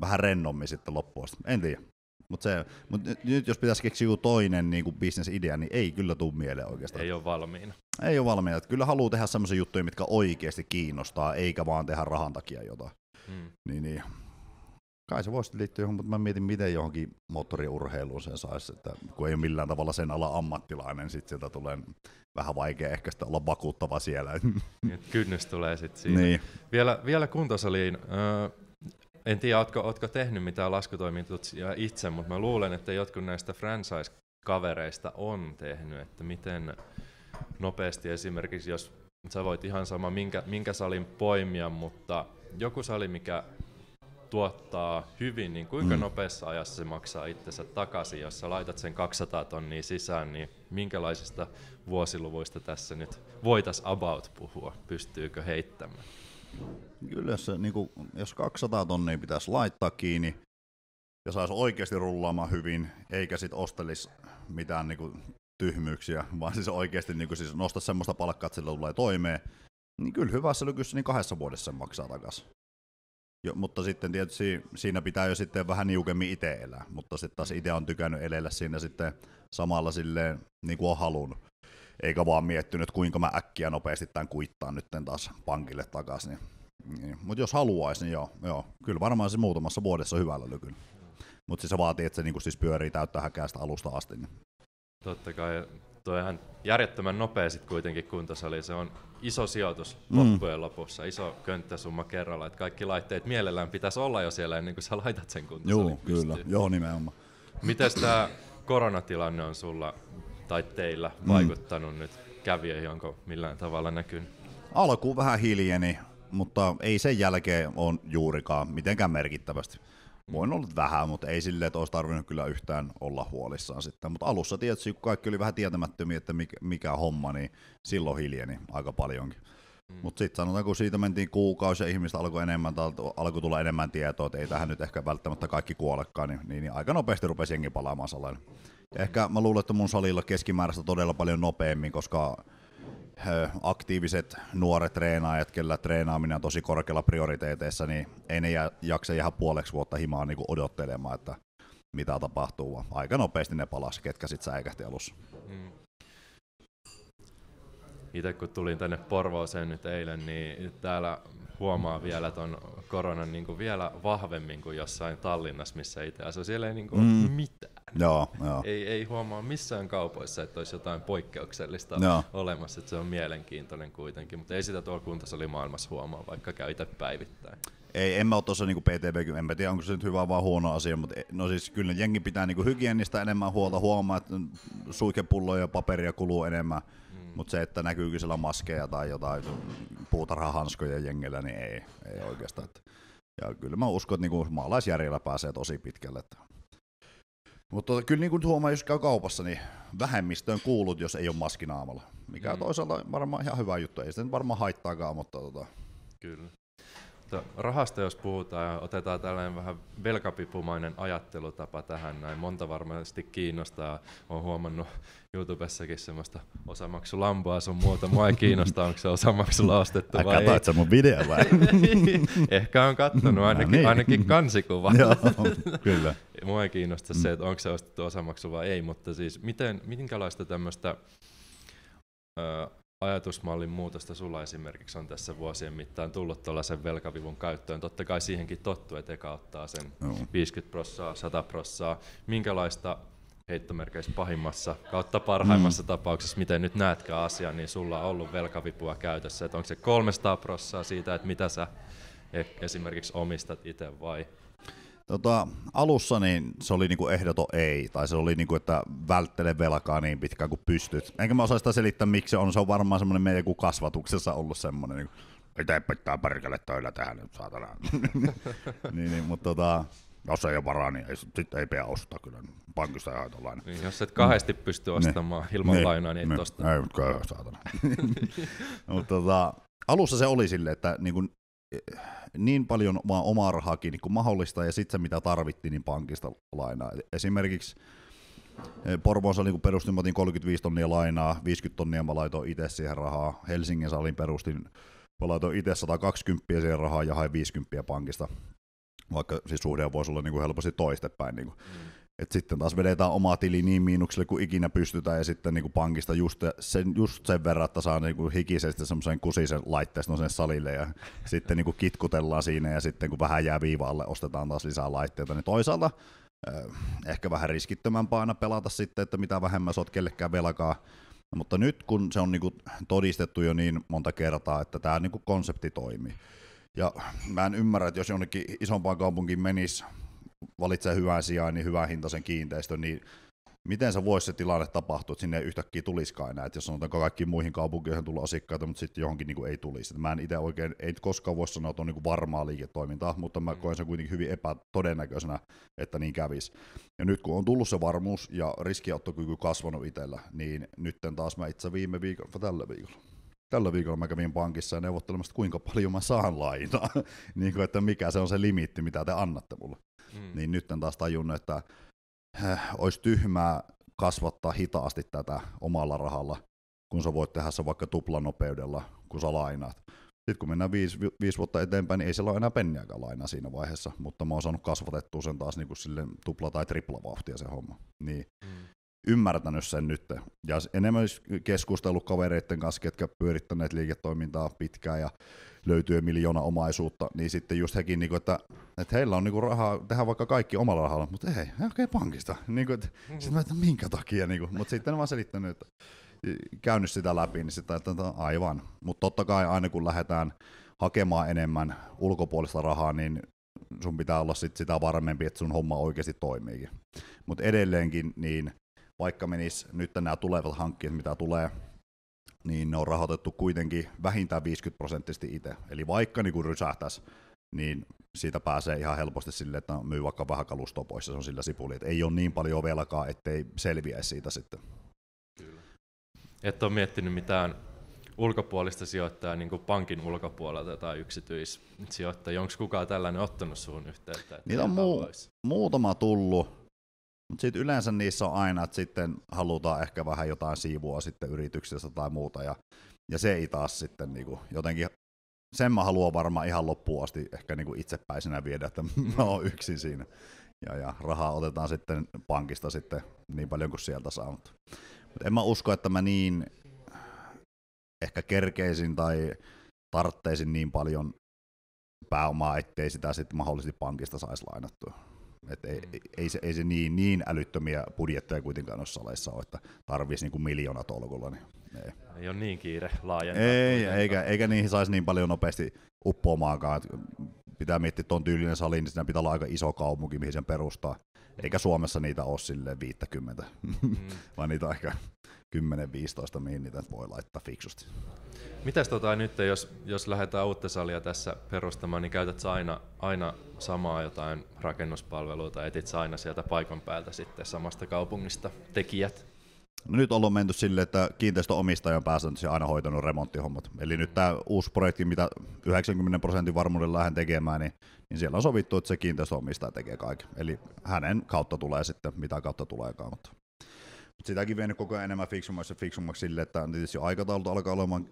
vähän rennommin sitten loppuun. En tiedä. Mutta mut nyt, jos pitäisi keksiä joku toinen niin bisnesidea, niin ei kyllä tuu mieleen oikeastaan. Ei ole valmiina. Ei ole valmiina. Että kyllä haluaa tehdä sellaisia juttuja, mitkä oikeasti kiinnostaa, eikä vaan tehdä rahan takia jotain. Hmm. Niin, niin kai se voisi liittyä johon, mutta mä mietin, miten johonkin moottoriurheiluun sen saisi, että kun ei ole millään tavalla sen ala ammattilainen, sitten sieltä tulee niin vähän vaikea ehkä sitä olla vakuuttava siellä. Nyt niin, kynnys tulee sitten siinä. Niin. Vielä, vielä kuntosaliin. Öö, en tiedä, ootko, ootko tehnyt mitään laskutoimintoja itse, mutta mä luulen, että jotkut näistä franchise-kavereista on tehnyt, että miten nopeasti esimerkiksi, jos sä voit ihan sama minkä, minkä salin poimia, mutta joku sali, mikä tuottaa hyvin, niin kuinka mm. nopeassa ajassa se maksaa itsensä takaisin, jos sä laitat sen 200 tonnia sisään, niin minkälaisista vuosiluvuista tässä nyt voitais about puhua, pystyykö heittämään? Kyllä, jos, niin kuin, jos 200 tonnia pitäisi laittaa kiinni ja saisi oikeasti rullaamaan hyvin, eikä sit ostelisi mitään niin kuin, tyhmyyksiä, vaan siis oikeasti niin kuin, siis nosta semmoista palkkaa, että sillä tulee toimeen, niin kyllä hyvässä lykyssä niin kahdessa vuodessa maksaa takaisin. Jo, mutta sitten tietysti siinä pitää jo sitten vähän niukemmin itse elää, mutta sitten taas itse on tykännyt elellä siinä sitten samalla silleen niin kuin on halunnut. Eikä vaan miettinyt, kuinka mä äkkiä nopeasti tämän kuittaan nyt taas pankille takaisin. Niin. niin. Mutta jos haluaisin, niin joo, joo. Kyllä varmaan se muutamassa vuodessa hyvällä lykyn. Mutta siis se vaatii, että se niinku siis pyörii täyttä häkäästä alusta asti. Niin. Totta kai. Tuo on ihan järjettömän nopea sitten kuitenkin kuntosali. Se on iso sijoitus mm. loppujen mm. lopussa, iso könttäsumma kerralla. Että kaikki laitteet mielellään pitäisi olla jo siellä ennen kuin sä laitat sen kuntosali. Joo, kyllä. Joo, nimenomaan. Miten tämä koronatilanne on sulla tai teillä mm. vaikuttanut mm. nyt kävijöihin? Onko millään tavalla näkynyt? Alkuun vähän hiljeni, mutta ei sen jälkeen on juurikaan mitenkään merkittävästi. Voin ollut vähän, mutta ei silleen, että olisi tarvinnut kyllä yhtään olla huolissaan sitten. Mutta alussa tietysti, kun kaikki oli vähän tietämättömiä, että mikä, homma, niin silloin hiljeni aika paljonkin. Mm. Mutta sitten sanotaan, kun siitä mentiin kuukausi ja ihmistä alkoi, enemmän, alkoi tulla enemmän tietoa, että ei tähän nyt ehkä välttämättä kaikki kuolekaan, niin, niin, niin aika nopeasti rupesi jengi palaamaan salainen. ehkä mä luulen, että mun salilla keskimääräistä todella paljon nopeammin, koska aktiiviset nuoret treenaajat, kellä treenaaminen on tosi korkealla prioriteeteissa, niin ei ne jaksa ihan puoleksi vuotta himaa niin odottelemaan, että mitä tapahtuu, vaan aika nopeasti ne palas, ketkä sitten säikähti alussa. Mm. Itse kun tulin tänne Porvooseen nyt eilen, niin täällä huomaa vielä ton koronan niin kuin vielä vahvemmin kuin jossain Tallinnassa, missä itse asiassa Siellä ei niin kuin mm. mitään Joo, joo. Ei, ei huomaa missään kaupoissa, että olisi jotain poikkeuksellista joo. olemassa, että se on mielenkiintoinen kuitenkin, mutta ei sitä tuolla maailmassa huomaa, vaikka käy päivittäin. Ei, en mä ole tuossa niinku PTP, en mä tiedä onko se nyt hyvä vai huono asia, mutta e, no siis kyllä jengi pitää niinku hygienistä enemmän huolta, huomaa, että suikepulloja ja paperia kuluu enemmän, mm. mutta se, että näkyykö siellä maskeja tai jotain puutarhahanskoja jengellä, niin ei, ei oikeastaan. Ja kyllä mä uskon, että niinku maalaisjärjellä pääsee tosi pitkälle. Että mutta tota, kyllä niin kuin huomaa, jos käy kaupassa, niin vähemmistöön kuulut, jos ei ole maskinaamalla. Mikä mm. toisaalta varmaan ihan hyvä juttu. Ei sitä nyt varmaan haittaakaan, mutta... Tota... Kyllä. To, rahasta jos puhutaan ja otetaan tällainen vähän velkapipumainen ajattelutapa tähän näin. Monta varmasti kiinnostaa. Olen huomannut YouTubessakin semmoista osamaksulampoa sun muuta. Mua ei kiinnostaa, onko se osamaksulla ostettu vai katoit sä mun video vai? Niin. Ehkä on kattonut no ainakin, no niin. ainakin kansikuva. Joo, kyllä. Mua ei kiinnosta mm. se, että onko se ostettu osamaksu vai ei, mutta siis miten, minkälaista tämmöistä ajatusmallin muutosta sulla esimerkiksi on tässä vuosien mittaan tullut tuollaisen velkavivun käyttöön? Totta kai siihenkin tottu, että eka ottaa sen no. 50 prossaa, 100 prossaa. Minkälaista heittomerkeissä pahimmassa kautta parhaimmassa mm. tapauksessa, miten nyt näetkään asian, niin sulla on ollut velkavipua käytössä, että onko se 300 prossaa siitä, että mitä sä e-, esimerkiksi omistat itse vai Tota, alussa niin se oli niinku ehdoton ei, tai se oli niinku, että välttele velkaa niin pitkään kuin pystyt. Enkä mä osaa sitä selittää, miksi se on. Se on varmaan semmoinen meidän joku kasvatuksessa ollut semmoinen, niinku, mitä pitää perkele töillä tähän nyt, saatana. niin, niin, mutta tota, jos ei ole varaa, niin ei, sit ei pidä ostaa kyllä pankista ei laina. Niin, jos et kahdesti mm. pysty ostamaan ne. Niin. ilman ne. Niin. lainaa, niin et ne. Niin. Ei, mutta kyllä, saatana. mutta tota, alussa se oli silleen, että niin kuin niin paljon vaan omaa rahaa kiinni kuin mahdollista, ja sitten se mitä tarvittiin, niin pankista lainaa. E-, esimerkiksi e, Porvoossa niin perustin, mä otin 35 tonnia lainaa, 50 tonnia mä laitoin itse siihen rahaa. Helsingin salin perustin, mä laitoin itse 120 siihen rahaa ja hain 50 pankista. Vaikka siis suhde voisi olla niin kuin helposti toistepäin. Niin kuin. Mm. Et sitten taas vedetään oma tili niin miinukselle kuin ikinä pystytään ja sitten niin kuin pankista just sen, just sen verran, että saa niin kuin hikisesti semmoisen kusisen laitteesta sen salille ja sitten niin kuin kitkutellaan siinä ja sitten kun vähän jää viivaalle, ostetaan taas lisää laitteita. Niin toisaalta eh, ehkä vähän riskittömämpää aina pelata sitten, että mitä vähemmän sä oot kellekään velkaa. Mutta nyt kun se on niin kuin todistettu jo niin monta kertaa, että tämä niin kuin konsepti toimii. Ja mä en ymmärrä, että jos jonnekin isompaan kaupunkiin menisi valitsee hyvän sijaan, niin hyvän hintaisen kiinteistön, niin miten se voisi se tilanne tapahtua, että sinne yhtäkkiä tulisikaan enää, että jos että kaikki muihin kaupunkeihin tulee asiakkaita, mutta sitten johonkin niin kuin ei tulisi. Että mä en itse oikein, ei koskaan voi sanoa, että on niin kuin varmaa liiketoimintaa, mutta mä mm. koen sen kuitenkin hyvin epätodennäköisenä, että niin kävisi. Ja nyt kun on tullut se varmuus ja riskiottokyky kasvanut itsellä, niin nyt taas mä itse viime viikolla, tällä viikolla, tällä viikolla mä kävin pankissa ja neuvottelemassa, kuinka paljon mä saan lainaa, niin kuin, että mikä se on se limitti, mitä te annatte mulle mm. niin nyt en taas tajunnut, että äh, olisi tyhmää kasvattaa hitaasti tätä omalla rahalla, kun sä voit tehdä se vaikka tuplanopeudella, kun sä lainaat. Sitten kun mennään viisi, viisi vuotta eteenpäin, niin ei siellä ole enää penniäkään laina siinä vaiheessa, mutta mä oon saanut kasvatettua sen taas niin kuin sille tupla- tai triplavauhtia se homma. Niin. Mm. Ymmärtänyt sen nyt. Ja enemmän keskustellut kavereiden kanssa, ketkä pyörittäneet liiketoimintaa pitkään ja löytyy miljoona omaisuutta, niin sitten just hekin, niin kuin, että, että heillä on niin kuin rahaa, tehdään vaikka kaikki omalla rahalla, mutta hei, he hakee pankista. Niin kuin, että, mm. sitten mä, että minkä takia, niin kuin, mutta sitten ne vaan selittänyt, että käynyt sitä läpi, niin sitten että no, aivan. Mutta totta kai aina kun lähdetään hakemaan enemmän ulkopuolista rahaa, niin sun pitää olla sit sitä varmempi, että sun homma oikeasti toimiikin. Mutta edelleenkin, niin vaikka menis nyt nämä tulevat hankkeet, mitä tulee, niin ne on rahoitettu kuitenkin vähintään 50 prosenttisesti itse. Eli vaikka niin rysähtäisi, niin siitä pääsee ihan helposti silleen, että myy vaikka vähän kalustoa pois, se on sillä sipuli. Et ei ole niin paljon velkaa, ettei selviä siitä sitten. Kyllä. Et ole miettinyt mitään ulkopuolista sijoittajaa niin kuin pankin ulkopuolelta tai yksityissijoittajia. Onko kukaan tällainen ottanut suun yhteyttä? Niitä on muu, muutama tullut, sitten yleensä niissä on aina, että sitten halutaan ehkä vähän jotain siivua sitten yrityksessä tai muuta, ja, ja se ei taas sitten niin jotenkin, sen mä haluan varmaan ihan loppuun asti ehkä niin itsepäisenä viedä, että mä oon yksin siinä. Ja, ja rahaa otetaan sitten pankista sitten niin paljon kuin sieltä saa. Mutta en mä usko, että mä niin ehkä kerkeisin tai tartteisin niin paljon pääomaa, ettei sitä sitten mahdollisesti pankista saisi lainattua. Et ei, mm. ei, se, ei se niin, niin älyttömiä budjetteja kuitenkaan noissa saleissa ole, että tarvitsisi niin miljoona tolkulla. Niin ei. ei ole niin kiire laajentaa. Ei, eikä, eikä niihin saisi niin paljon nopeasti uppoamaankaan. Pitää miettiä ton tyylinen sali, niin siinä pitää olla aika iso kaupunki, mihin sen perustaa. Mm. Eikä Suomessa niitä ole sille 50, mm. vaan niitä on ehkä 10-15, mihin niitä voi laittaa fiksusti. Mitäs tota nyt, jos, jos lähdetään uutta salia tässä perustamaan, niin käytät aina, aina samaa jotain rakennuspalvelua tai etit aina sieltä paikan päältä sitten samasta kaupungista tekijät? No nyt ollaan menty sille, että kiinteistöomistaja on aina hoitanut remonttihommat. Eli nyt tämä uusi projekti, mitä 90 prosentin varmuudella lähden tekemään, niin, niin siellä on sovittu, että se kiinteistöomistaja tekee kaiken. Eli hänen kautta tulee sitten, mitä kautta tuleekaan. Mutta sitäkin vienyt koko ajan enemmän fiksummaksi ja fiksummaksi sille, että tietysti aikataulut alkaa olemaan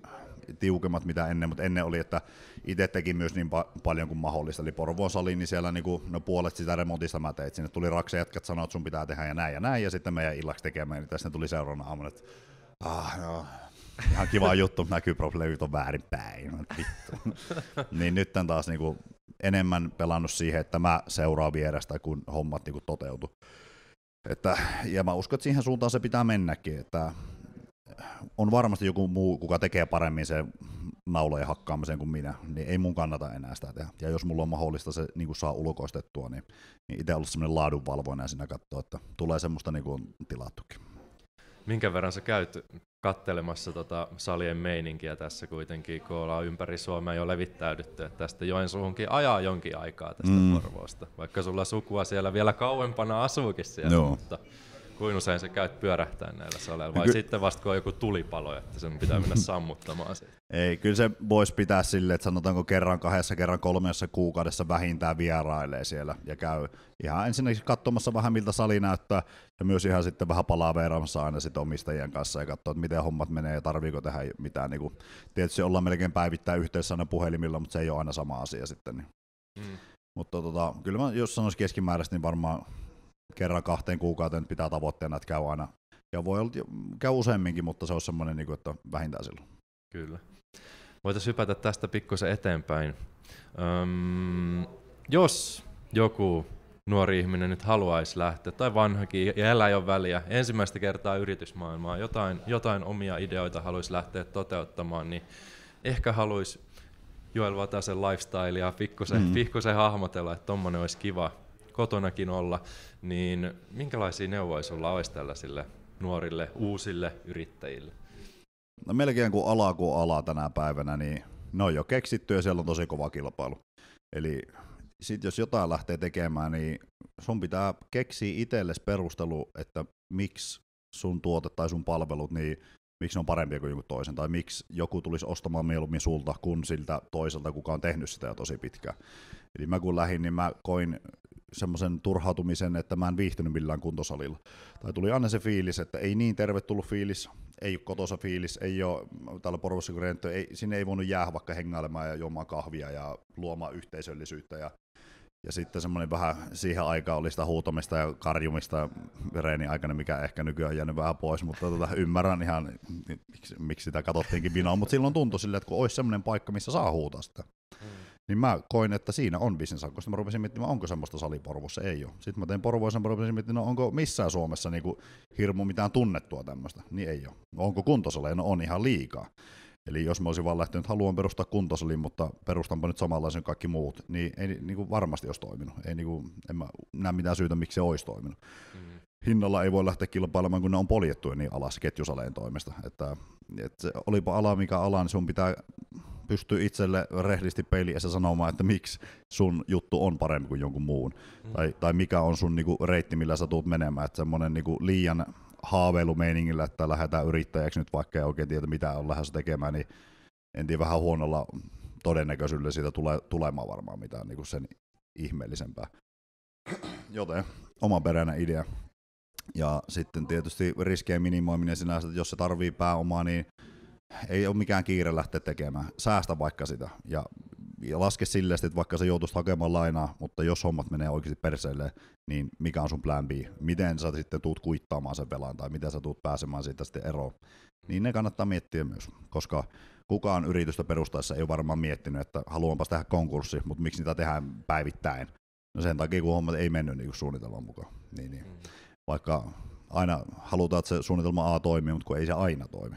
tiukemmat mitä ennen, mutta ennen oli, että itse teki myös niin pa- paljon kuin mahdollista. Eli Porvoon sali, niin siellä niinku, no puolet sitä remontista mä tein. Sinne tuli rakse jatkat sanoa, että sun pitää tehdä ja näin ja näin, ja sitten meidän illaksi tekemään, niin tässä tuli seuraavana aamuna, että ah, no, ihan kiva juttu, näkyy probleemit on päin. No vittu. niin nyt taas niinku enemmän pelannut siihen, että mä seuraan vierestä, kun hommat niinku toteutuu. Että, ja mä uskon, että siihen suuntaan se pitää mennäkin, että on varmasti joku muu, kuka tekee paremmin sen naulojen hakkaamisen kuin minä, niin ei mun kannata enää sitä tehdä. Ja jos mulla on mahdollista se niin kuin saa ulkoistettua, niin, niin itse ollut sellainen laadunvalvoina ja siinä katsoa, että tulee semmoista niin kuin on tilattukin. Minkä verran sä käyt kattelemassa tota salien meininkiä tässä kuitenkin, kun ollaan ympäri Suomea jo levittäydytty, että tästä Joensuuhunkin ajaa jonkin aikaa tästä mm. Porvoosta, vaikka sulla sukua siellä vielä kauempana asuukin siellä, no. mutta kuin usein sä käyt pyörähtää näillä saleilla, no vai Ky- sitten vasta kun on joku tulipalo, että sen pitää mennä sammuttamaan sitä. Ei, kyllä se voisi pitää sille, että sanotaanko kerran kahdessa, kerran kolmessa kuukaudessa vähintään vierailee siellä ja käy ihan ensinnäkin katsomassa vähän miltä sali näyttää ja myös ihan sitten vähän palaa palaveeraamassa aina sitten omistajien kanssa ja katsoa, että miten hommat menee ja tarviiko tehdä mitään. Niin kuin, tietysti ollaan melkein päivittäin yhteydessä aina puhelimilla, mutta se ei ole aina sama asia sitten. Niin. Mm. Mutta tota, tota, kyllä mä, jos sanoisin keskimääräisesti, niin varmaan kerran kahteen kuukauteen pitää tavoitteena, että käy aina. Ja voi olla, käy useamminkin, mutta se on semmoinen, niin kuin, että vähintään silloin. Kyllä. Voitaisiin hypätä tästä pikkusen eteenpäin. Öm, jos joku nuori ihminen nyt haluaisi lähteä, tai vanhakin, ja elää jo väliä, ensimmäistä kertaa yritysmaailmaa, jotain, jotain omia ideoita haluaisi lähteä toteuttamaan, niin ehkä haluaisi Joel lifestyle lifestylea pikkusen, mm. pikkusen hahmotella, että tuommoinen olisi kiva kotonakin olla, niin minkälaisia neuvoja sulla olisi tällaisille nuorille, uusille yrittäjille? No melkein kuin ala kuin ala tänä päivänä, niin ne on jo keksitty ja siellä on tosi kova kilpailu. Eli sit jos jotain lähtee tekemään, niin sun pitää keksiä itsellesi perustelu, että miksi sun tuote tai sun palvelut, niin miksi ne on parempia kuin joku toisen, tai miksi joku tulisi ostamaan mieluummin sulta kuin siltä toiselta, kuka on tehnyt sitä jo tosi pitkään. Eli mä kun lähdin, niin mä koin semmoisen turhautumisen, että mä en viihtynyt millään kuntosalilla. Tai tuli aina se fiilis, että ei niin tervetullut fiilis, ei ole kotosa fiilis, ei ole täällä Porvossa kun ei, sinne ei voinut jäädä vaikka hengailemaan ja juomaan kahvia ja luomaan yhteisöllisyyttä ja ja sitten semmoinen vähän siihen aikaan oli sitä huutamista ja karjumista reeni aikana, mikä ehkä nykyään on jäänyt vähän pois, mutta tota, ymmärrän ihan, miksi, miksi sitä katsottiinkin vinoa, mutta silloin tuntui silleen, että kun olisi semmoinen paikka, missä saa huutaa sitä. Mm. Niin mä koin, että siinä on bisnesalko. Sitten mä rupesin miettimään, onko semmoista saliporvossa. Ei ole. Sitten mä tein porvoissa, mä rupesin miettimään, no onko missään Suomessa niinku hirmu mitään tunnettua tämmöistä. Niin ei ole. Onko kuntosalle, No on ihan liikaa. Eli jos mä olisin vaan lähtenyt, haluan perustaa kuntosalin, mutta perustanpa nyt samanlaisen kaikki muut, niin ei niin kuin varmasti olisi toiminut. Ei, niin kuin, en mä näe mitään syytä, miksi se olisi toiminut. Mm. Hinnalla ei voi lähteä kilpailemaan, kun ne on poljettu niin alas ketjusaleen toimesta. Että, että olipa ala mikä ala, niin sun pitää pystyy itselle rehdisti peiliessä sanomaan, että miksi sun juttu on parempi kuin jonkun muun. Mm. Tai, tai mikä on sun niinku, reitti, millä sä tulet menemään. Että semmoinen niinku, liian haaveilumeiningillä, että lähdetään yrittäjäksi nyt vaikka ei oikein tiedä mitä on lähdössä tekemään, niin tiedä, vähän huonolla todennäköisyydellä siitä tulee tulemaan varmaan mitään niinku sen ihmeellisempää. Joten oma peränä idea. Ja sitten tietysti riskien minimoiminen sinänsä, että jos se tarvii pääomaa, niin ei ole mikään kiire lähteä tekemään. Säästä vaikka sitä ja, ja laske silleen, että vaikka se joutuisi hakemaan lainaa, mutta jos hommat menee oikeasti perseelle, niin mikä on sun plan B? Miten sä sitten tuut kuittaamaan sen velan tai miten sä tuut pääsemään siitä sitten eroon? Niin ne kannattaa miettiä myös, koska kukaan yritystä perustaessa ei ole varmaan miettinyt, että haluanpa tehdä konkurssi, mutta miksi niitä tehdään päivittäin? No sen takia, kun hommat ei mennyt niin suunnitelman mukaan. Niin, niin. Mm. Vaikka aina halutaan, että se suunnitelma A toimii, mutta kun ei se aina toimi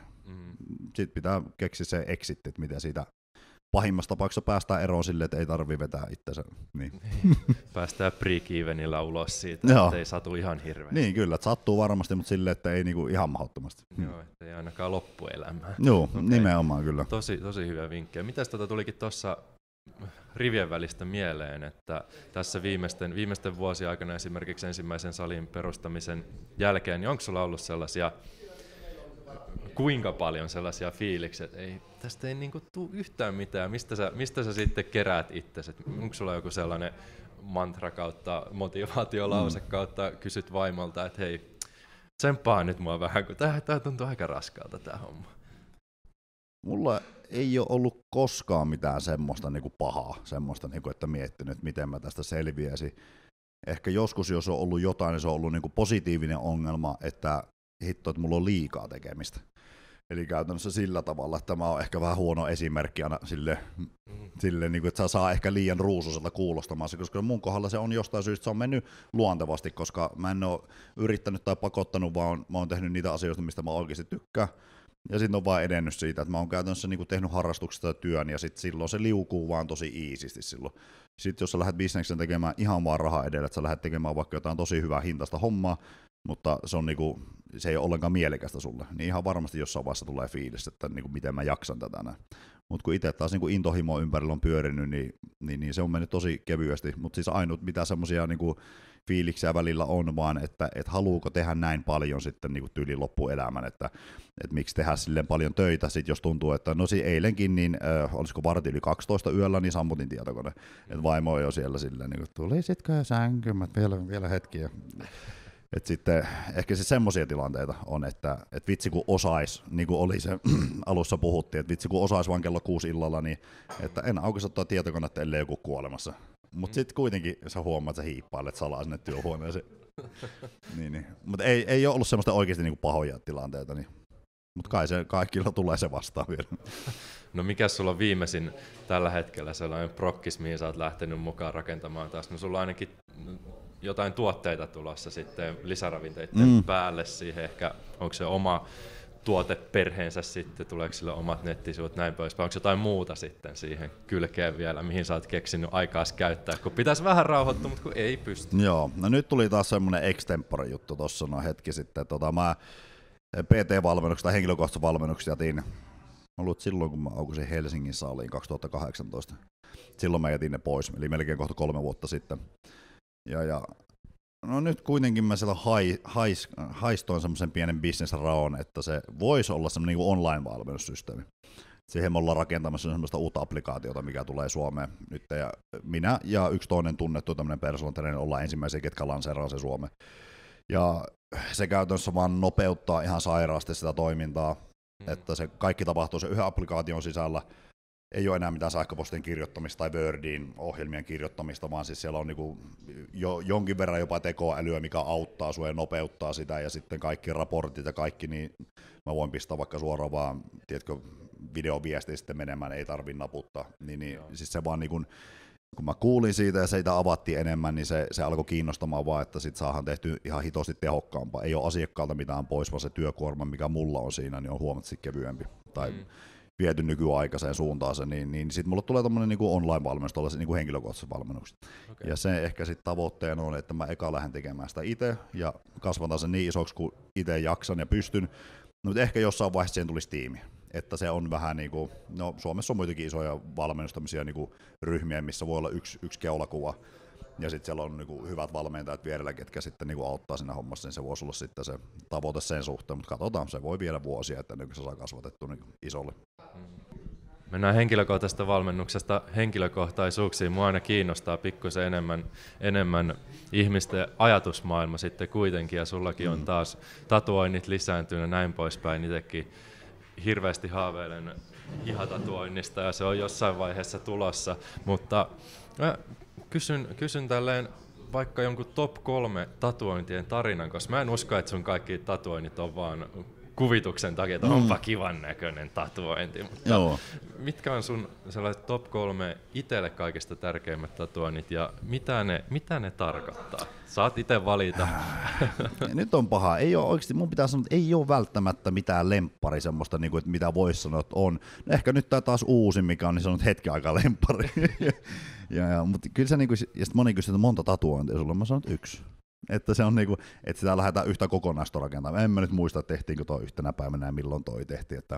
sitten pitää keksiä se exit, että miten siitä pahimmassa tapauksessa päästään eroon sille, että ei tarvi vetää itsensä. Niin. niin. päästään pre ulos siitä, että ei satu ihan hirveästi. Niin kyllä, että sattuu varmasti, mutta sille, että ei niinku ihan mahdottomasti. Mm. Joo, että ei ainakaan loppuelämää. Joo, okay. nimenomaan kyllä. Tosi, tosi hyvä vinkki. Mitäs tota tulikin tuossa rivien välistä mieleen, että tässä viimeisten, viimeisten vuosien aikana esimerkiksi ensimmäisen salin perustamisen jälkeen, niin onko sulla ollut sellaisia kuinka paljon sellaisia fiiliksiä, että ei, tästä ei niinku tule yhtään mitään. Mistä sä, mistä sä sitten keräät itsesi? Onko sulla joku sellainen mantra kautta, motivaatiolause mm. kautta, kysyt vaimolta, että hei, tsemppaa nyt mua vähän, kun tää, tuntuu aika raskalta tää homma. Mulla ei ole ollut koskaan mitään semmoista niinku pahaa, semmoista, niinku, että miettinyt, että miten mä tästä selviäisin. Ehkä joskus, jos on ollut jotain, niin se on ollut niinku positiivinen ongelma, että hitto, että mulla on liikaa tekemistä. Eli käytännössä sillä tavalla, että tämä on ehkä vähän huono esimerkki aina sille, mm. sille niin kuin, että saa ehkä liian ruususelta kuulostamaan koska mun kohdalla se on jostain syystä se on mennyt luontevasti, koska mä en ole yrittänyt tai pakottanut, vaan mä oon tehnyt niitä asioita, mistä mä oikeasti tykkään. Ja sitten on vaan edennyt siitä, että mä oon käytännössä niin kuin, tehnyt harrastuksesta työn ja sitten silloin se liukuu vaan tosi iisisti silloin. Sitten jos sä lähdet bisneksen tekemään ihan vaan rahaa edellä, että sä lähdet tekemään vaikka jotain tosi hyvää hintaista hommaa, mutta se, on niinku, se ei ole ollenkaan mielekästä sulle, niin ihan varmasti jossain vaiheessa tulee fiilis, että niinku, miten mä jaksan tätä näin. Mutta kun itse taas niinku intohimo ympärillä on pyörinyt, niin, niin, niin se on mennyt tosi kevyesti, mutta siis ainut mitä semmoisia niinku, fiiliksiä välillä on, vaan että et haluuko tehdä näin paljon sitten niin tyyli loppuelämän, että et miksi tehdä silleen paljon töitä, sit jos tuntuu, että no siis eilenkin, niin äh, olisiko varti yli 12 yöllä, niin sammutin tietokone, että vaimo on jo siellä silleen, niin tulisitko sänky, mä vielä, vielä hetkiä. Et sitten ehkä siis semmoisia tilanteita on, että et vitsi kun osais, niin kuin oli se alussa puhuttiin, että vitsi kun osais vaan kello kuusi illalla, niin että en aukaisi ottaa tietokonetta, ellei joku kuolemassa. Mutta mm. sitten kuitenkin sä huomaat, että sä hiippailet salaa sinne työhuoneeseen. niin, niin. Mutta ei, ei ole ollut semmoista oikeasti niin kuin pahoja tilanteita, niin. mutta kai se kaikilla tulee se vastaan vielä. No mikä sulla on viimeisin tällä hetkellä sellainen prokkis, mihin sä oot lähtenyt mukaan rakentamaan taas? No sulla ainakin jotain tuotteita tulossa sitten lisäravinteiden mm. päälle siihen, ehkä onko se oma tuoteperheensä sitten, tuleeko sille omat nettisivut näin poispäin, onko jotain muuta sitten siihen kylkeen vielä, mihin sä oot keksinyt aikaa käyttää, kun pitäisi vähän rauhoittua, mutta kun ei pysty. Joo, no nyt tuli taas semmoinen extempore juttu tuossa noin hetki sitten, tota, mä PT-valmennuksesta, henkilökohtaisesta valmennuksesta jätin ollut silloin, kun mä aukusin Helsingin saaliin 2018. Silloin mä jätin ne pois, eli melkein kohta kolme vuotta sitten. Ja, ja no nyt kuitenkin mä siellä hai, hais, haistoin semmoisen pienen bisnesraon, että se voisi olla semmoinen niin online-valmennussysteemi. Siihen me ollaan rakentamassa semmoista uutta applikaatiota, mikä tulee Suomeen nyt. Ja minä ja yksi toinen tunnettu tämmöinen personal trainer ollaan ensimmäisiä, ketkä lanseeraa se Suomeen. Ja se käytännössä vaan nopeuttaa ihan sairaasti sitä toimintaa, mm. että se kaikki tapahtuu se yhden applikaation sisällä – ei ole enää mitään sähköpostin kirjoittamista tai Wordin ohjelmien kirjoittamista, vaan siis siellä on niin jo, jonkin verran jopa tekoälyä, mikä auttaa sinua ja nopeuttaa sitä, ja sitten kaikki raportit ja kaikki, niin mä voin pistää vaikka suoraan vaan, tiedätkö, videoviesti sitten menemään, ei tarvi naputtaa. Niin, niin siis se vaan niin kuin, kun mä kuulin siitä ja seitä avattiin enemmän, niin se, se alkoi kiinnostamaan vaan, että sit saahan tehty ihan hitosti tehokkaampaa. Ei ole asiakkaalta mitään pois, vaan se työkuorma, mikä mulla on siinä, niin on huomattavasti kevyempi. Tai mm viety nykyaikaiseen suuntaan se, niin, niin sitten mulle tulee tämmöinen niin online-valmennus, tällaiset niin henkilökohtaiset valmennukset. Okay. Ja se ehkä sitten tavoitteena on, että mä eka lähden tekemään sitä itse ja kasvataan sen niin isoksi kuin itse jaksan ja pystyn. No, mutta ehkä jossain vaiheessa siihen tulisi tiimi. Että se on vähän niin kuin, no Suomessa on muitakin isoja valmennustamisia niin kuin ryhmiä, missä voi olla yksi, yksi keulakuva ja sitten siellä on niinku hyvät valmentajat vierellä, ketkä sitten niinku auttaa siinä hommassa, niin se voisi olla sitten se tavoite sen suhteen, mutta katsotaan, se voi vielä vuosia, että niin se saa kasvatettu niinku isolle. Mennään henkilökohtaisesta valmennuksesta henkilökohtaisuuksiin. Mua aina kiinnostaa pikkusen enemmän, enemmän ihmisten ajatusmaailma sitten kuitenkin, ja sullakin on mm. taas tatuoinnit lisääntynyt ja näin poispäin. Itsekin hirveästi haaveilen hihatatuoinnista, ja se on jossain vaiheessa tulossa, mutta Mä kysyn, kysyn tälleen vaikka jonkun top kolme tatuointien tarinan, koska mä en usko, että sun kaikki tatuoinnit on vaan kuvituksen takia, että mm. kivan näköinen tatuointi. Mutta Joo. Mitkä on sun sellaiset top kolme itselle kaikista tärkeimmät tatuoinnit ja mitä ne, mitä ne tarkoittaa? Saat itse valita. Äh, nyt on paha. Ei ole oikeasti, mun pitää sanoa, että ei ole välttämättä mitään lemppari semmoista, niin kuin, että mitä voisi sanoa, että on. No ehkä nyt tämä taas uusi, mikä on niin sanonut hetken aikaa lemppari. ja, ja, mutta kyllä se niinku, ja sitten moni kysyi, että monta tatuointia sulla on, mä sanon, että yksi. Että se on niinku, että sitä lähdetään yhtä kokonaista rakentamaan. En mä nyt muista, tehtiinkö toi yhtenä päivänä ja milloin toi tehtiin, että,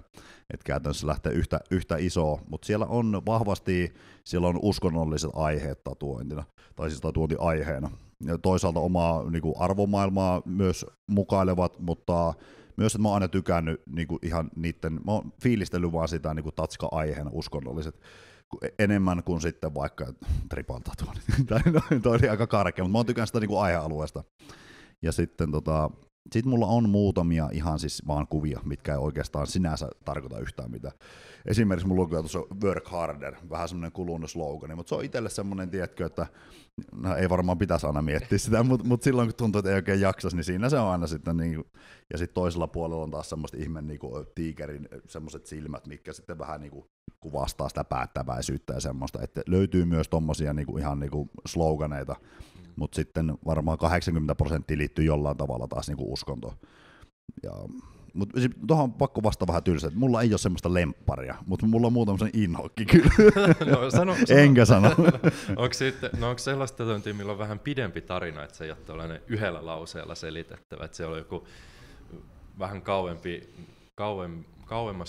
että käytännössä lähtee yhtä, yhtä isoa. Mutta siellä on vahvasti, siellä on uskonnolliset aiheet tatuointina, tai siis tatuointiaiheena. Ja toisaalta omaa niinku, arvomaailmaa myös mukailevat, mutta myös, että mä oon aina tykännyt niinku, ihan niiden, mä oon fiilistellyt vaan sitä niinku, tatska-aiheena uskonnolliset enemmän kuin sitten vaikka tripan tatuoinnit. Tämä no, oli aika karkea, mutta mä oon tykännyt sitä niin kuin aihealueesta. Ja sitten tota, sitten mulla on muutamia ihan siis vaan kuvia, mitkä ei oikeastaan sinänsä tarkoita yhtään mitään. Esimerkiksi mulla lukee tuossa work harder, vähän semmoinen kulunut slogani, mutta se on itselle semmoinen, tiedätkö, että no, ei varmaan pitäisi aina miettiä sitä, mutta mut silloin kun tuntuu, että ei oikein jaksaisi, niin siinä se on aina sitten, niin, ja sitten toisella puolella on taas semmoista ihme niin kuin tiikerin semmoiset silmät, mitkä sitten vähän niin kuin kuvastaa sitä päättäväisyyttä ja semmoista, että löytyy myös tommosia niin kuin, ihan niin kuin sloganeita, mutta sitten varmaan 80 prosenttia liittyy jollain tavalla taas niin kuin uskontoon. Ja, mutta tuohon on pakko vasta vähän tylsä, että mulla ei ole semmoista lempparia, mutta mulla on muutama inhokki kyllä. no, sano, sano. Enkä sano. onko, sitten, no onko sellaista tuntia, millä on vähän pidempi tarina, että se ei ole tällainen yhdellä lauseella selitettävä, että se on joku vähän kauempi, kauempi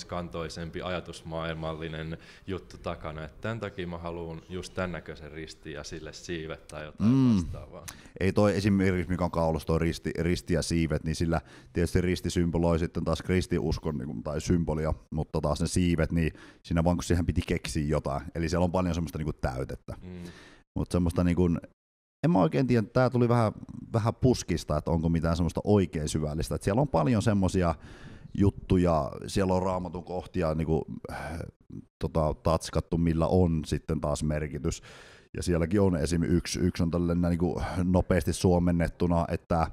kantoisempi ajatusmaailmallinen juttu takana. Et tämän takia mä haluan just tämän näköisen risti ja sille siivet tai jotain mm. vastaavaa. Ei toi esimerkiksi, mikä on kaulus, toi risti, risti ja siivet, niin sillä tietysti risti symboloi sitten taas kristiuskon niin tai symbolia, mutta taas ne siivet, niin siinä vaan kun siihen piti keksiä jotain. Eli siellä on paljon semmoista niin kuin täytettä. Mm. Mutta semmoista niin kuin, en mä oikein tiedä, tämä tuli vähän, vähän puskista, että onko mitään semmoista oikein syvällistä. Et siellä on paljon semmoisia, juttuja, siellä on raamatun kohtia niin kuin, äh, tota, tatskattu, millä on sitten taas merkitys. Ja sielläkin on esim. yksi, yksi on tällainen äh, niin kuin nopeasti suomennettuna, että